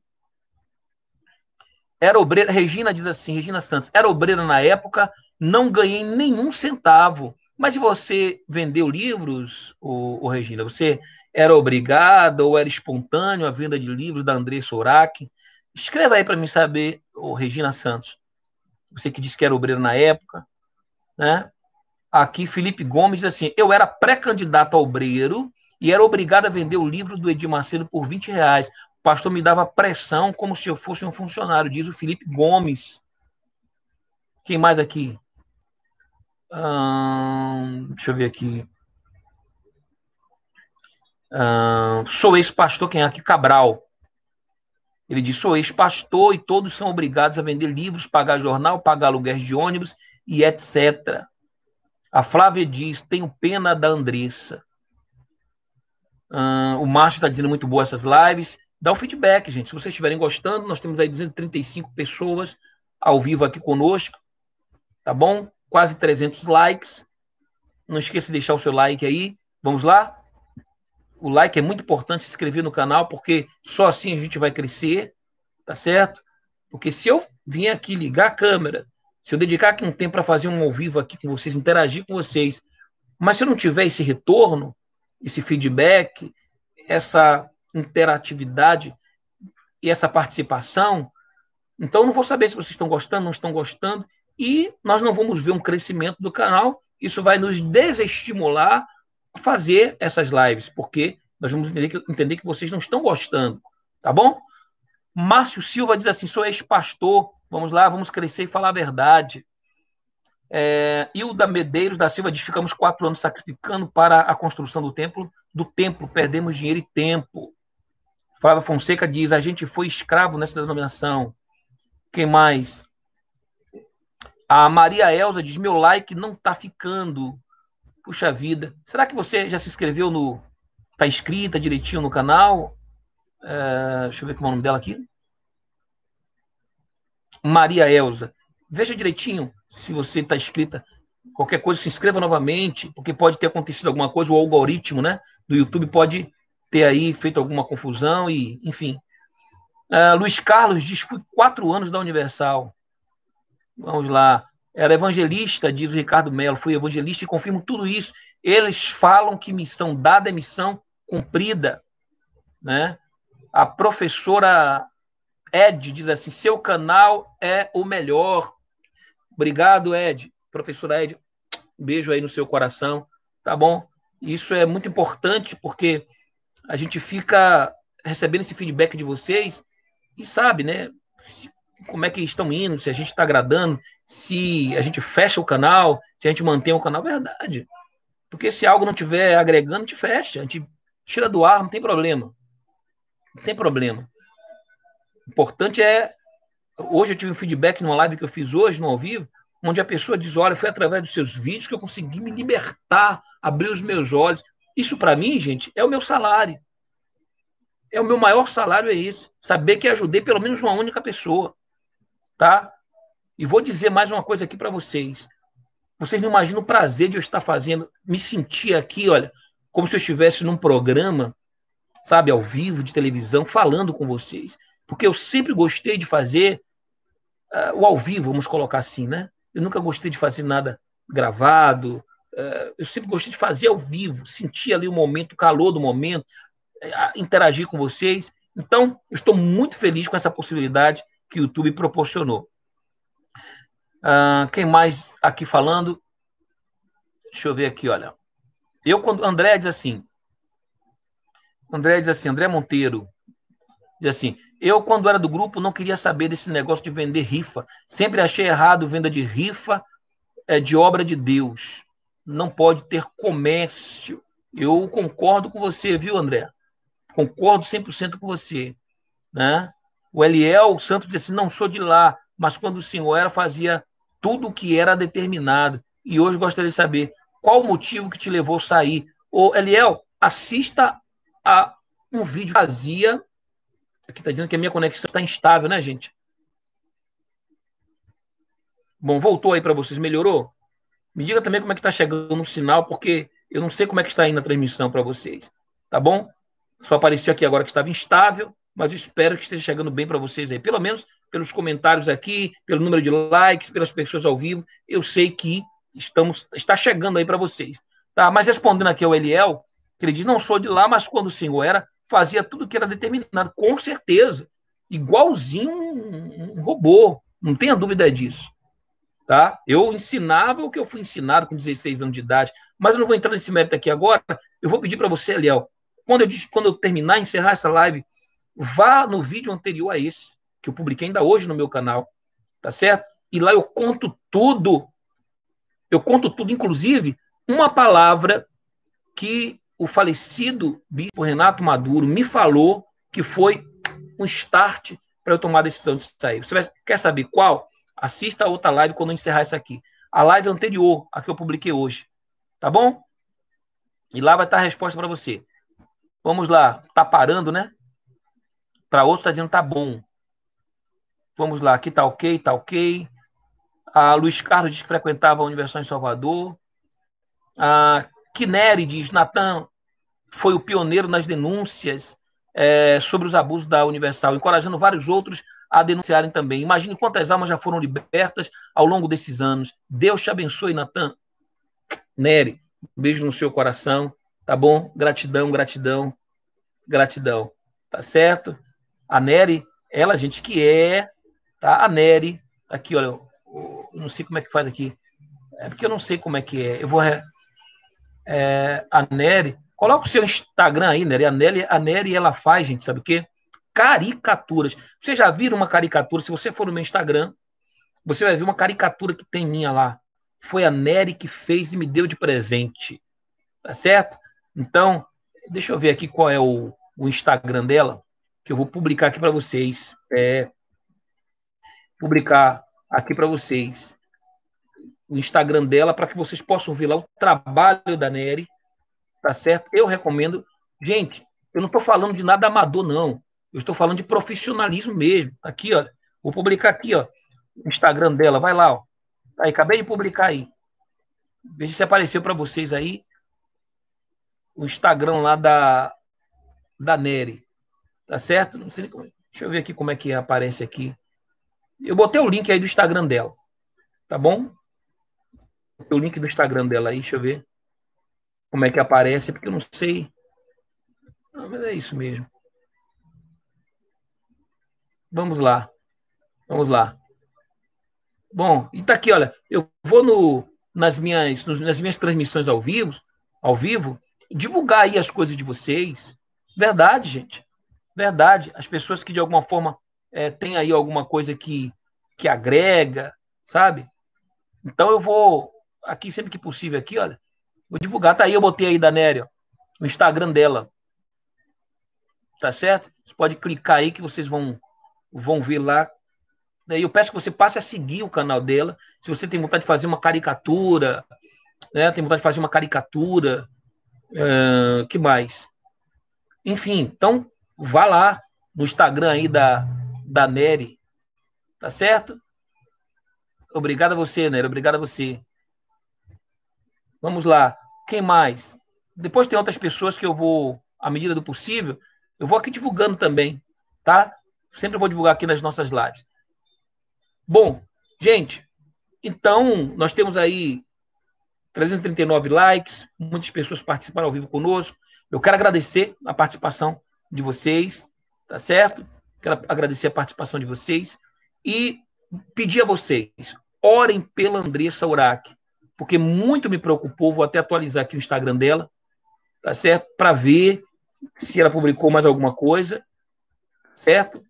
[SPEAKER 1] Era obreira, Regina diz assim, Regina Santos, era obreira na época, não ganhei nenhum centavo. Mas você vendeu livros, o Regina? Você era obrigada ou era espontâneo a venda de livros da André Orac? Escreva aí para mim saber, o Regina Santos. Você que disse que era obreira na época, né? Aqui Felipe Gomes diz assim: eu era pré-candidato a obreiro e era obrigado a vender o livro do Edir Macedo por 20 reais pastor me dava pressão como se eu fosse um funcionário, diz o Felipe Gomes. Quem mais aqui? Hum, deixa eu ver aqui. Hum, sou ex-pastor, quem é aqui? Cabral. Ele diz: sou ex-pastor e todos são obrigados a vender livros, pagar jornal, pagar aluguéis de ônibus e etc. A Flávia diz: tenho pena da Andressa. Hum, o Márcio está dizendo muito boa essas lives dá o um feedback, gente. Se vocês estiverem gostando, nós temos aí 235 pessoas ao vivo aqui conosco, tá bom? Quase 300 likes. Não esqueça de deixar o seu like aí. Vamos lá? O like é muito importante, se inscrever no canal, porque só assim a gente vai crescer, tá certo? Porque se eu vim aqui ligar a câmera, se eu dedicar aqui um tempo para fazer um ao vivo aqui com vocês, interagir com vocês, mas se eu não tiver esse retorno, esse feedback, essa interatividade e essa participação. Então, não vou saber se vocês estão gostando, não estão gostando, e nós não vamos ver um crescimento do canal. Isso vai nos desestimular a fazer essas lives, porque nós vamos entender que, entender que vocês não estão gostando, tá bom? Márcio Silva diz assim: sou ex-pastor, vamos lá, vamos crescer e falar a verdade. É, Hilda Medeiros da Silva diz: ficamos quatro anos sacrificando para a construção do templo, do templo, perdemos dinheiro e tempo. Flávio Fonseca diz: a gente foi escravo nessa denominação. Quem mais? A Maria Elza diz: meu like não tá ficando. Puxa vida. Será que você já se inscreveu no. Tá inscrita direitinho no canal? É... deixa eu ver como é o nome dela aqui. Maria Elza. Veja direitinho se você está inscrita. Qualquer coisa, se inscreva novamente, porque pode ter acontecido alguma coisa, o algoritmo né, do YouTube pode ter aí feito alguma confusão e, enfim. Uh, Luiz Carlos diz fui quatro anos da Universal. Vamos lá. Era evangelista, diz o Ricardo Melo. Fui evangelista e confirmo tudo isso. Eles falam que missão dada é missão cumprida. Né? A professora Ed diz assim: seu canal é o melhor. Obrigado, Ed. Professora Ed, um beijo aí no seu coração. Tá bom? Isso é muito importante porque a gente fica recebendo esse feedback de vocês e sabe, né? Como é que estão indo, se a gente está agradando, se a gente fecha o canal, se a gente mantém o canal, verdade. Porque se algo não estiver agregando, a gente fecha, a gente tira do ar, não tem problema. Não tem problema. O importante é. Hoje eu tive um feedback numa live que eu fiz hoje, no ao vivo, onde a pessoa diz: Olha, foi através dos seus vídeos que eu consegui me libertar, abrir os meus olhos. Isso para mim, gente, é o meu salário. É o meu maior salário é esse, saber que ajudei pelo menos uma única pessoa, tá? E vou dizer mais uma coisa aqui para vocês. Vocês não imaginam o prazer de eu estar fazendo, me sentir aqui, olha, como se eu estivesse num programa, sabe, ao vivo de televisão, falando com vocês, porque eu sempre gostei de fazer uh, o ao vivo, vamos colocar assim, né? Eu nunca gostei de fazer nada gravado, eu sempre gostei de fazer ao vivo, sentir ali o momento, o calor do momento, eh, interagir com vocês. Então, eu estou muito feliz com essa possibilidade que o YouTube proporcionou. Uh, quem mais aqui falando? Deixa eu ver aqui, olha. Eu quando André diz assim, André diz assim, André Monteiro diz assim, eu quando era do grupo não queria saber desse negócio de vender rifa, sempre achei errado venda de rifa é, de obra de Deus não pode ter comércio. Eu concordo com você, viu, André? Concordo 100% com você. Né? O Eliel Santos disse assim, não sou de lá, mas quando o senhor era, fazia tudo o que era determinado. E hoje gostaria de saber qual o motivo que te levou a sair. Ô, Eliel, assista a um vídeo que fazia. Aqui está dizendo que a minha conexão está instável, né, gente? Bom, voltou aí para vocês, melhorou? Me diga também como é que está chegando o sinal, porque eu não sei como é que está indo a transmissão para vocês. Tá bom? Só apareceu aqui agora que estava instável, mas eu espero que esteja chegando bem para vocês aí. Pelo menos pelos comentários aqui, pelo número de likes, pelas pessoas ao vivo, eu sei que estamos está chegando aí para vocês. Tá? Mas respondendo aqui ao Eliel, que ele diz: não sou de lá, mas quando o senhor era, fazia tudo o que era determinado, com certeza. Igualzinho um, um robô, não tenha dúvida disso tá? Eu ensinava o que eu fui ensinado com 16 anos de idade, mas eu não vou entrar nesse mérito aqui agora. Eu vou pedir para você, Eliel, quando eu, quando eu terminar, encerrar essa live, vá no vídeo anterior a esse, que eu publiquei ainda hoje no meu canal, tá certo? E lá eu conto tudo. Eu conto tudo, inclusive uma palavra que o falecido bispo Renato Maduro me falou que foi um start para eu tomar a decisão de sair. Você quer saber qual? Assista a outra live quando eu encerrar essa aqui. A live anterior, a que eu publiquei hoje. Tá bom? E lá vai estar a resposta para você. Vamos lá. Tá parando, né? Para outro tá dizendo tá bom. Vamos lá. Aqui tá ok, tá ok. A Luiz Carlos diz que frequentava a Universidade de Salvador. A Kineri diz, Natan foi o pioneiro nas denúncias é, sobre os abusos da Universal, encorajando vários outros a denunciarem também. Imagine quantas almas já foram libertas ao longo desses anos. Deus te abençoe, Natan. Nery, um beijo no seu coração, tá bom? Gratidão, gratidão, gratidão, tá certo? A Nery, ela, gente, que é, tá? A Nery, tá aqui, olha, eu, não sei como é que faz aqui. É porque eu não sei como é que é. Eu vou. É, a Nery, coloca o seu Instagram aí, Nery. A Nery, a Nery ela faz, gente, sabe o quê? caricaturas. Você já viram uma caricatura? Se você for no meu Instagram, você vai ver uma caricatura que tem minha lá. Foi a Nery que fez e me deu de presente. Tá certo? Então, deixa eu ver aqui qual é o, o Instagram dela, que eu vou publicar aqui para vocês. É, publicar aqui para vocês o Instagram dela para que vocês possam ver lá o trabalho da Nery. Tá certo? Eu recomendo. Gente, eu não estou falando de nada amador, não. Eu estou falando de profissionalismo mesmo. Aqui, ó, vou publicar aqui, ó, o Instagram dela, vai lá, ó. Aí, acabei de publicar aí. Veja se apareceu para vocês aí o Instagram lá da da Nery. Tá certo? Não sei como. Deixa eu ver aqui como é que aparece aqui. Eu botei o link aí do Instagram dela. Tá bom? O link do Instagram dela aí, deixa eu ver como é que aparece, porque eu não sei. Não, mas é isso mesmo. Vamos lá. Vamos lá. Bom, e tá aqui, olha, eu vou no, nas, minhas, nas minhas transmissões ao vivo, ao vivo, divulgar aí as coisas de vocês. Verdade, gente. Verdade. As pessoas que de alguma forma é, têm aí alguma coisa que, que agrega, sabe? Então eu vou aqui sempre que possível aqui, olha, vou divulgar. Tá aí, eu botei aí da Néria, o Instagram dela. Tá certo? Você pode clicar aí que vocês vão vão ver lá. Né? E eu peço que você passe a seguir o canal dela. Se você tem vontade de fazer uma caricatura, né? tem vontade de fazer uma caricatura, é, que mais? Enfim, então vá lá no Instagram aí da, da Nery, tá certo? Obrigado a você, Nery, obrigado a você. Vamos lá, quem mais? Depois tem outras pessoas que eu vou, à medida do possível, eu vou aqui divulgando também, tá? Sempre vou divulgar aqui nas nossas lives. Bom, gente, então nós temos aí 339 likes, muitas pessoas participaram ao vivo conosco. Eu quero agradecer a participação de vocês, tá certo? Quero agradecer a participação de vocês e pedir a vocês, orem pela Andressa Urac, porque muito me preocupou, vou até atualizar aqui o Instagram dela, tá certo? Para ver se ela publicou mais alguma coisa, certo?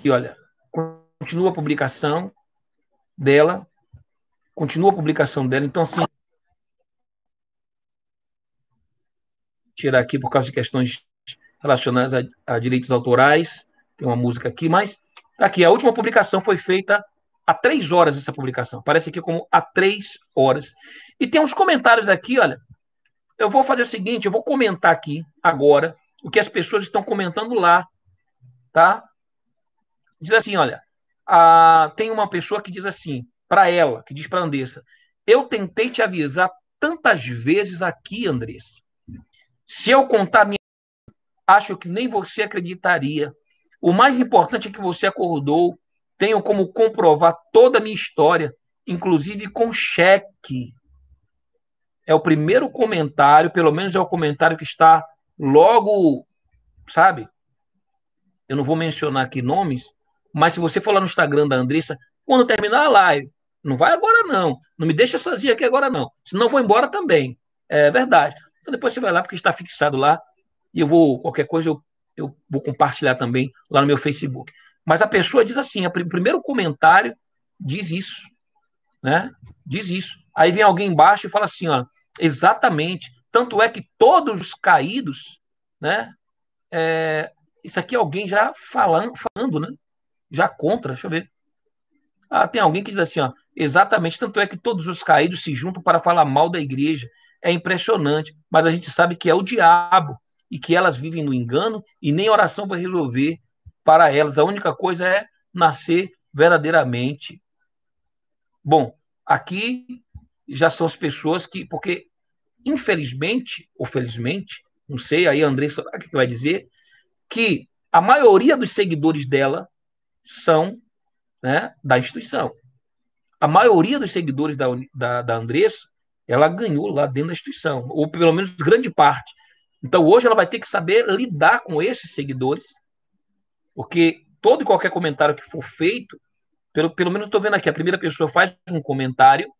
[SPEAKER 1] que, olha, continua a publicação dela, continua a publicação dela, então, assim, tirar aqui por causa de questões relacionadas a, a direitos autorais, tem uma música aqui, mas tá aqui, a última publicação foi feita há três horas essa publicação. Parece aqui como há três horas. E tem uns comentários aqui, olha. Eu vou fazer o seguinte, eu vou comentar aqui agora o que as pessoas estão comentando lá, tá? diz assim: olha, a, ah, tem uma pessoa que diz assim, para ela, que diz para Andressa: eu tentei te avisar tantas vezes aqui, Andressa. Se eu contar minha. Acho que nem você acreditaria. O mais importante é que você acordou. Tenho como comprovar toda a minha história, inclusive com cheque. É o primeiro comentário, pelo menos é o comentário que está logo, sabe? Eu não vou mencionar aqui nomes, mas se você for lá no Instagram da Andressa, quando terminar a live, não vai agora não. Não me deixa sozinha aqui agora não. Se não vou embora também. É verdade. Então depois você vai lá porque está fixado lá e eu vou qualquer coisa eu, eu vou compartilhar também lá no meu Facebook. Mas a pessoa diz assim, o primeiro comentário diz isso, né? Diz isso. Aí vem alguém embaixo e fala assim, ó, exatamente. Tanto é que todos os caídos, né? É, isso aqui é alguém já falando, falando, né? já contra, deixa eu ver. Ah, tem alguém que diz assim, ó, exatamente, tanto é que todos os caídos se juntam para falar mal da igreja. É impressionante, mas a gente sabe que é o diabo e que elas vivem no engano e nem oração vai resolver para elas. A única coisa é nascer verdadeiramente. Bom, aqui já são as pessoas que, porque infelizmente ou felizmente, não sei, aí André Andressa o que vai dizer, que a maioria dos seguidores dela são né, da instituição. A maioria dos seguidores da, da, da Andressa, ela ganhou lá dentro da instituição, ou pelo menos grande parte. Então hoje ela vai ter que saber lidar com esses seguidores, porque todo e qualquer comentário que for feito, pelo, pelo menos estou vendo aqui, a primeira pessoa faz um comentário,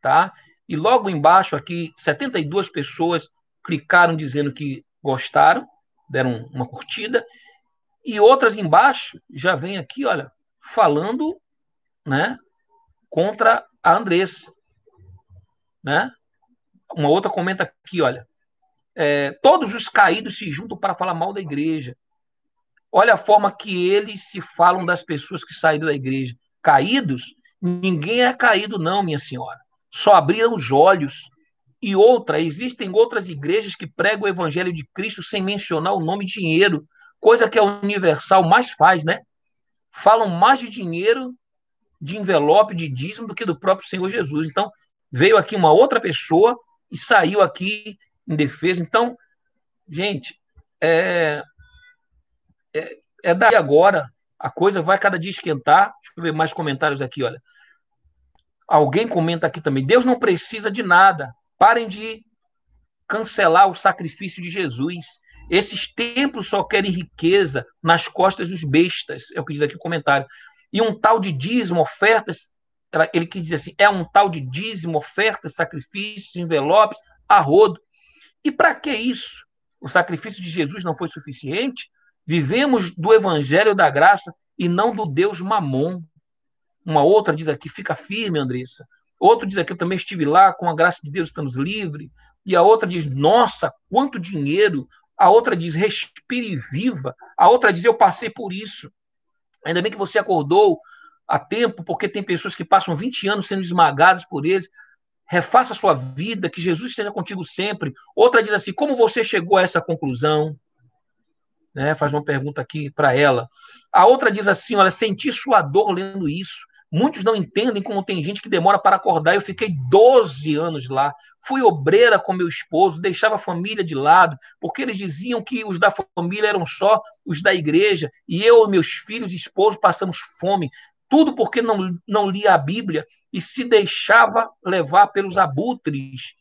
[SPEAKER 1] tá? E logo embaixo aqui, 72 pessoas clicaram dizendo que gostaram, deram uma curtida, e outras embaixo já vem aqui, olha, falando, né, contra a Andressa, né? Uma outra comenta aqui, olha, é, todos os caídos se juntam para falar mal da igreja. Olha a forma que eles se falam das pessoas que saíram da igreja. Caídos? Ninguém é caído, não, minha senhora. Só abriram os olhos. E outra, existem outras igrejas que pregam o evangelho de Cristo sem mencionar o nome dinheiro, coisa que a Universal mais faz, né? Falam mais de dinheiro, de envelope, de dízimo, do que do próprio Senhor Jesus. Então, veio aqui uma outra pessoa e saiu aqui em defesa. Então, gente, é, é, é daí agora, a coisa vai cada dia esquentar. Deixa eu ver mais comentários aqui, olha. Alguém comenta aqui também. Deus não precisa de nada. Parem de cancelar o sacrifício de Jesus. Esses templos só querem riqueza nas costas dos bestas, é o que diz aqui o comentário. E um tal de dízimo, ofertas, ele que diz assim, é um tal de dízimo, ofertas, sacrifícios, envelopes, arrodo. E para que isso? O sacrifício de Jesus não foi suficiente? Vivemos do evangelho da graça e não do Deus mamon. Uma outra diz aqui, fica firme, Andressa. Outro diz aqui, eu também estive lá, com a graça de Deus estamos livres. E a outra diz, nossa, quanto dinheiro, a outra diz respire e viva, a outra diz eu passei por isso. Ainda bem que você acordou a tempo, porque tem pessoas que passam 20 anos sendo esmagadas por eles. Refaça a sua vida, que Jesus esteja contigo sempre. Outra diz assim: como você chegou a essa conclusão? Né, faz uma pergunta aqui para ela. A outra diz assim: olha, senti sua dor lendo isso. Muitos não entendem como tem gente que demora para acordar. Eu fiquei 12 anos lá. Fui obreira com meu esposo, deixava a família de lado, porque eles diziam que os da família eram só os da igreja. E eu, meus filhos e esposo passamos fome. Tudo porque não, não lia a Bíblia e se deixava levar pelos abutres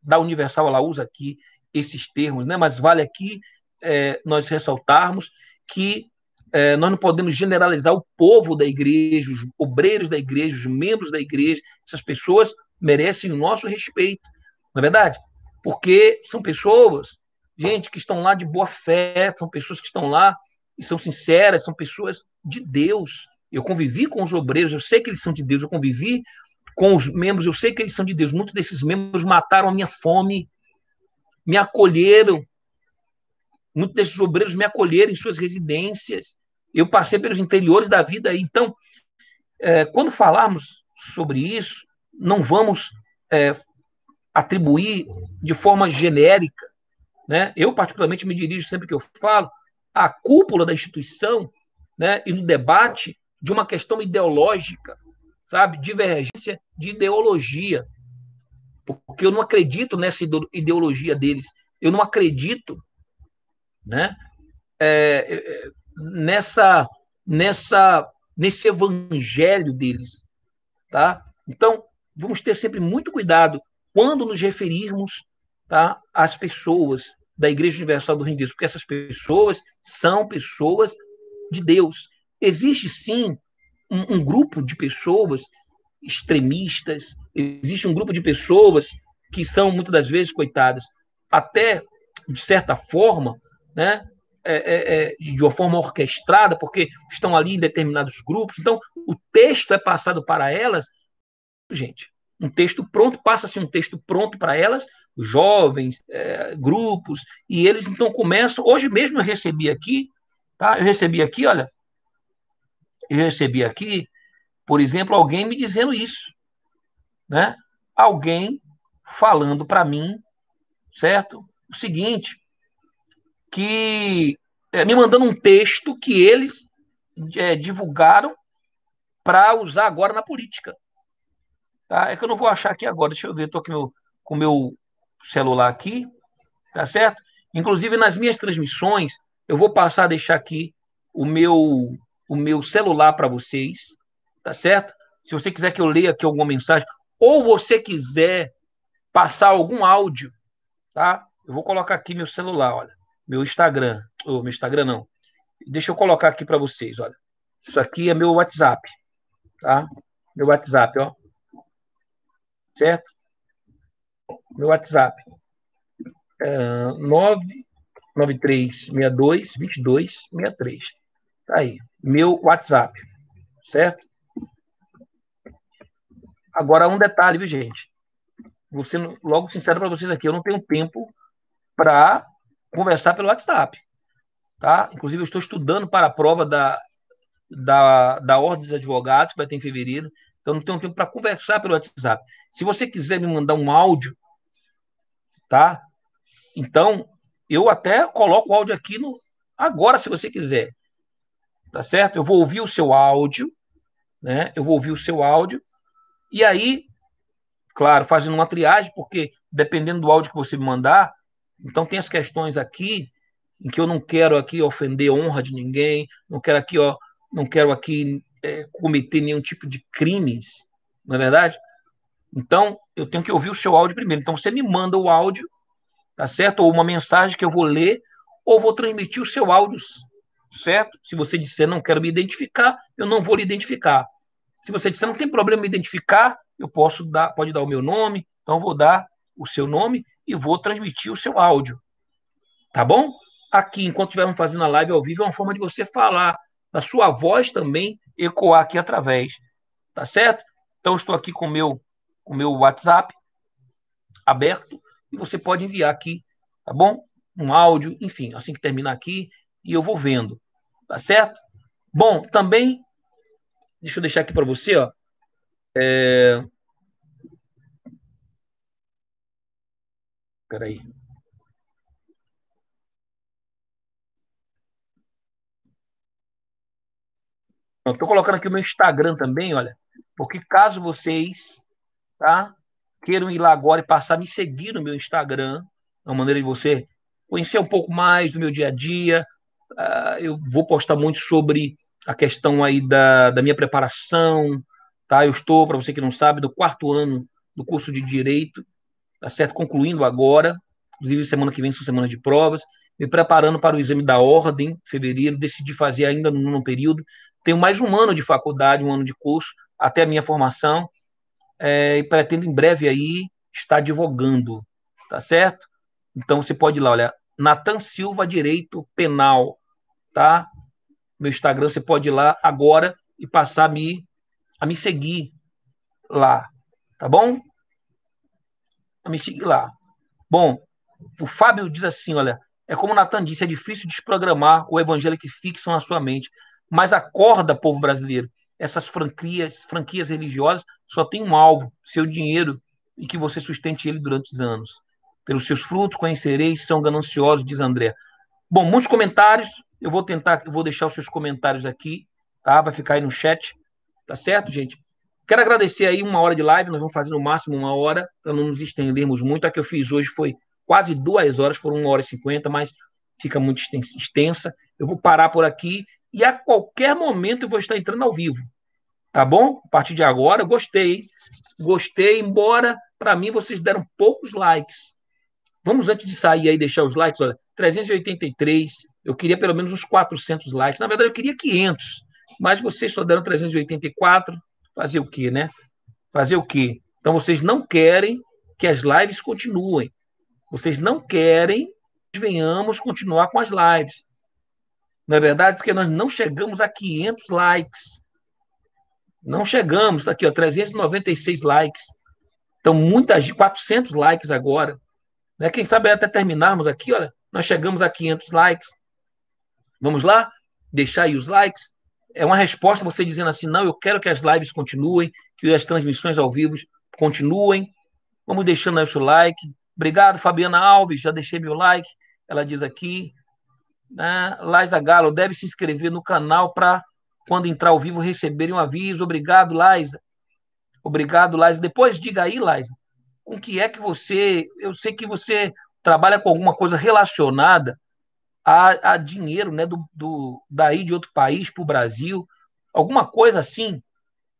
[SPEAKER 1] da Universal. Ela usa aqui esses termos, né? mas vale aqui é, nós ressaltarmos que é, nós não podemos generalizar o povo da igreja, os obreiros da igreja, os membros da igreja. Essas pessoas merecem o nosso respeito, não é verdade? Porque são pessoas, gente, que estão lá de boa fé, são pessoas que estão lá e são sinceras, são pessoas de Deus. Eu convivi com os obreiros, eu sei que eles são de Deus, eu convivi com os membros, eu sei que eles são de Deus. Muitos desses membros mataram a minha fome, me acolheram. Muitos desses obreiros me acolheram em suas residências. Eu passei pelos interiores da vida. Então, é, quando falarmos sobre isso, não vamos é, atribuir de forma genérica. Né? Eu, particularmente, me dirijo sempre que eu falo à cúpula da instituição né, e no debate de uma questão ideológica, sabe? Divergência de ideologia. Porque eu não acredito nessa ideologia deles. Eu não acredito né, é, é, é nessa nessa nesse evangelho deles, tá? Então, vamos ter sempre muito cuidado quando nos referirmos tá, às pessoas da Igreja Universal do Reino de Deus, porque essas pessoas são pessoas de Deus. Existe sim um, um grupo de pessoas extremistas, existe um grupo de pessoas que são muitas das vezes coitadas, até de certa forma, né, é, é, é, de uma forma orquestrada, porque estão ali em determinados grupos. Então, o texto é passado para elas, gente. Um texto pronto, passa-se um texto pronto para elas, jovens, é, grupos, e eles então começam. Hoje mesmo eu recebi aqui, tá? Eu recebi aqui, olha, eu recebi aqui, por exemplo, alguém me dizendo isso, né? Alguém falando para mim, certo? O seguinte, que é, me mandando um texto que eles é, divulgaram para usar agora na política. Tá? É que eu não vou achar aqui agora, deixa eu ver, estou aqui no, com o meu celular aqui, tá certo? Inclusive, nas minhas transmissões, eu vou passar a deixar aqui o meu, o meu celular para vocês, tá certo? Se você quiser que eu leia aqui alguma mensagem, ou você quiser passar algum áudio, tá? Eu vou colocar aqui meu celular, olha meu Instagram, o meu Instagram não. Deixa eu colocar aqui para vocês, olha. Isso aqui é meu WhatsApp, tá? Meu WhatsApp, ó. Certo? Meu WhatsApp. É 99362 2263. Tá aí, meu WhatsApp. Certo? Agora um detalhe, viu, gente? Vou logo sincero para vocês aqui, eu não tenho tempo para conversar pelo WhatsApp. Tá? Inclusive, eu estou estudando para a prova da, da, da Ordem dos Advogados, que vai ter em fevereiro. Então, não tenho tempo para conversar pelo WhatsApp. Se você quiser me mandar um áudio, tá? Então, eu até coloco o áudio aqui no agora, se você quiser. Tá certo? Eu vou ouvir o seu áudio, né? Eu vou ouvir o seu áudio. E aí, claro, fazendo uma triagem, porque dependendo do áudio que você me mandar, então, tem as questões aqui em que eu não quero aqui ofender a honra de ninguém, não quero aqui, ó, não quero aqui é, cometer nenhum tipo de crimes, não é verdade? Então, eu tenho que ouvir o seu áudio primeiro. Então, você me manda o áudio, tá certo? Ou uma mensagem que eu vou ler, ou vou transmitir o seu áudio, certo? Se você disser não quero me identificar, eu não vou lhe identificar. Se você disser não tem problema me identificar, eu posso dar, pode dar o meu nome, então eu vou dar o seu nome e vou transmitir o seu áudio. Tá bom? Aqui, enquanto estivermos fazendo a live ao vivo, é uma forma de você falar, da sua voz também ecoar aqui através. Tá certo? Então, estou aqui com meu, o meu WhatsApp aberto e você pode enviar aqui, tá bom? Um áudio, enfim, assim que terminar aqui e eu vou vendo. Tá certo? Bom, também, deixa eu deixar aqui para você, ó. É, Espera aí. Estou colocando aqui o meu Instagram também, olha. Porque caso vocês tá, queiram ir lá agora e passar a me seguir no meu Instagram, é uma maneira de você conhecer um pouco mais do meu dia a dia. Uh, eu vou postar muito sobre a questão aí da, da minha preparação. Tá? Eu estou, para você que não sabe, do quarto ano do curso de Direito tá certo? Concluindo agora, inclusive semana que vem são semanas de provas, me preparando para o exame da ordem, fevereiro, decidi fazer ainda no nono período. Tenho mais um ano de faculdade, um ano de curso, até a minha formação, é, e pretendo em breve aí estar advogando, tá certo? Então você pode ir lá, olha, Natan Silva Direito Penal, tá? Meu Instagram, você pode ir lá agora e passar a me, a me seguir lá, tá bom? me seguir lá. Bom, o Fábio diz assim: olha, é como o Natan disse, é difícil desprogramar o evangelho que fixam na sua mente. Mas acorda, povo brasileiro, essas franquias, franquias religiosas só têm um alvo, seu dinheiro, e que você sustente ele durante os anos. Pelos seus frutos conhecereis, são gananciosos, diz André. Bom, muitos comentários, eu vou tentar, eu vou deixar os seus comentários aqui, tá? Vai ficar aí no chat, tá certo, gente? Quero agradecer aí uma hora de live, nós vamos fazer no máximo uma hora, para não nos estendermos muito. A que eu fiz hoje foi quase duas horas, foram uma hora e cinquenta, mas fica muito extensa. Eu vou parar por aqui e a qualquer momento eu vou estar entrando ao vivo. Tá bom? A partir de agora, gostei. Gostei, embora para mim vocês deram poucos likes. Vamos antes de sair aí deixar os likes, olha, 383. Eu queria pelo menos uns 400 likes. Na verdade, eu queria 500, mas vocês só deram 384. Fazer o quê, né? Fazer o quê? Então vocês não querem que as lives continuem. Vocês não querem que venhamos continuar com as lives. Não é verdade? Porque nós não chegamos a 500 likes. Não chegamos. Tá aqui, ó, 396 likes. Então, muitas, 400 likes agora. Né? Quem sabe até terminarmos aqui, olha, nós chegamos a 500 likes. Vamos lá? Deixar aí os likes é uma resposta você dizendo assim: não, eu quero que as lives continuem, que as transmissões ao vivo continuem. Vamos deixando aí o seu like. Obrigado, Fabiana Alves, já deixei meu like. Ela diz aqui. Né? Laisa Galo, deve se inscrever no canal para quando entrar ao vivo receberem um aviso. Obrigado, Laisa. Obrigado, Laisa. Depois diga aí, Laisa, com que é que você. Eu sei que você trabalha com alguma coisa relacionada a, a dinheiro né, do, do, daí de outro país para o Brasil, alguma coisa assim.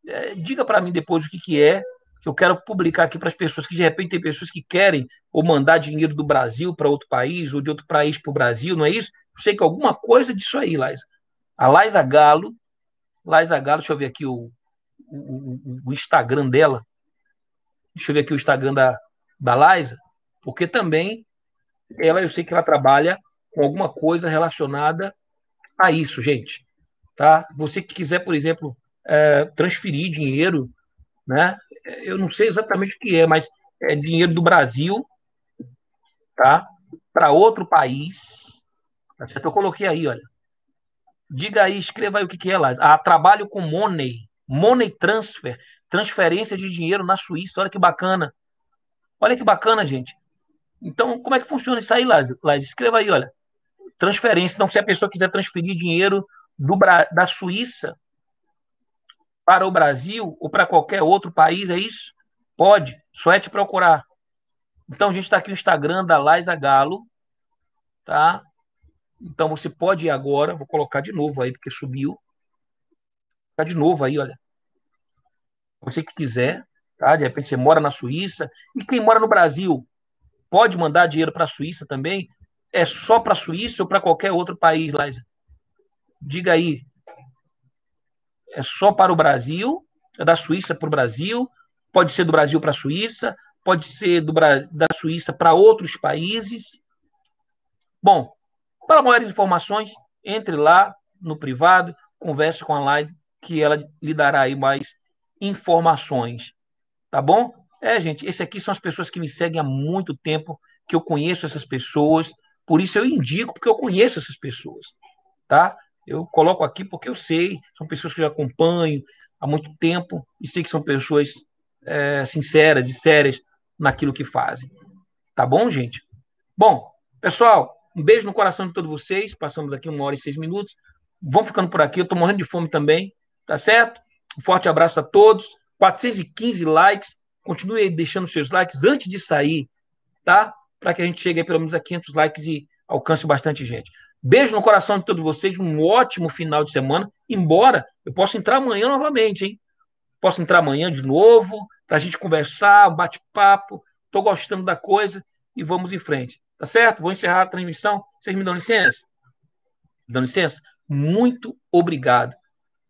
[SPEAKER 1] É, diga para mim depois o que, que é, que eu quero publicar aqui para as pessoas que de repente tem pessoas que querem ou mandar dinheiro do Brasil para outro país ou de outro país para o Brasil, não é isso? Eu sei que alguma coisa disso aí, Laisa. A Laisa Galo, Laisa Galo, deixa eu ver aqui o, o, o Instagram dela. Deixa eu ver aqui o Instagram da, da Laisa, porque também ela, eu sei que ela trabalha com alguma coisa relacionada a isso, gente. Tá? Você que quiser, por exemplo, é, transferir dinheiro, né? Eu não sei exatamente o que é, mas é dinheiro do Brasil, tá? Para outro país, tá certo? Eu coloquei aí, olha. Diga aí, escreva aí o que, que é lá. Ah, trabalho com Money, Money Transfer, transferência de dinheiro na Suíça. Olha que bacana. Olha que bacana, gente. Então, como é que funciona isso aí, Lázaro? Lázaro escreva aí, olha transferência. Então, se a pessoa quiser transferir dinheiro do, da Suíça para o Brasil ou para qualquer outro país, é isso? Pode, só é te procurar. Então, a gente está aqui no Instagram da Laisa Galo, tá? Então, você pode ir agora, vou colocar de novo aí, porque subiu. Vou tá colocar de novo aí, olha. Você que quiser, tá? De repente você mora na Suíça. E quem mora no Brasil, pode mandar dinheiro para a Suíça também, é só para a Suíça ou para qualquer outro país, Laisa? Diga aí. É só para o Brasil? É da Suíça para o Brasil? Pode ser do Brasil para a Suíça? Pode ser do, da Suíça para outros países? Bom, para maiores informações, entre lá no privado, converse com a Laisa, que ela lhe dará aí mais informações. Tá bom? É, gente, esse aqui são as pessoas que me seguem há muito tempo, que eu conheço essas pessoas, por isso eu indico, porque eu conheço essas pessoas, tá? Eu coloco aqui porque eu sei, são pessoas que eu acompanho há muito tempo e sei que são pessoas é, sinceras e sérias naquilo que fazem. Tá bom, gente? Bom, pessoal, um beijo no coração de todos vocês. Passamos aqui uma hora e seis minutos. Vamos ficando por aqui, eu tô morrendo de fome também, tá certo? Um forte abraço a todos. 415 likes. Continue deixando seus likes antes de sair, tá? para que a gente chegue pelo menos a 500 likes e alcance bastante gente. Beijo no coração de todos vocês, um ótimo final de semana. Embora eu possa entrar amanhã novamente, hein? Posso entrar amanhã de novo para a gente conversar, um bate-papo. Estou gostando da coisa e vamos em frente. Tá certo? Vou encerrar a transmissão. Vocês me dão licença? Me dão licença? Muito obrigado.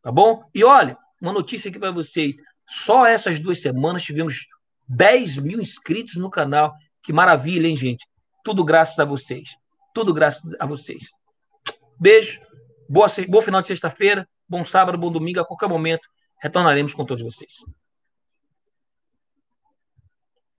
[SPEAKER 1] Tá bom? E olha, uma notícia aqui para vocês. Só essas duas semanas tivemos 10 mil inscritos no canal. Que maravilha, hein, gente? Tudo graças a vocês. Tudo graças a vocês. Beijo. Boa, boa final de sexta-feira. Bom sábado, bom domingo. A qualquer momento, retornaremos com todos vocês.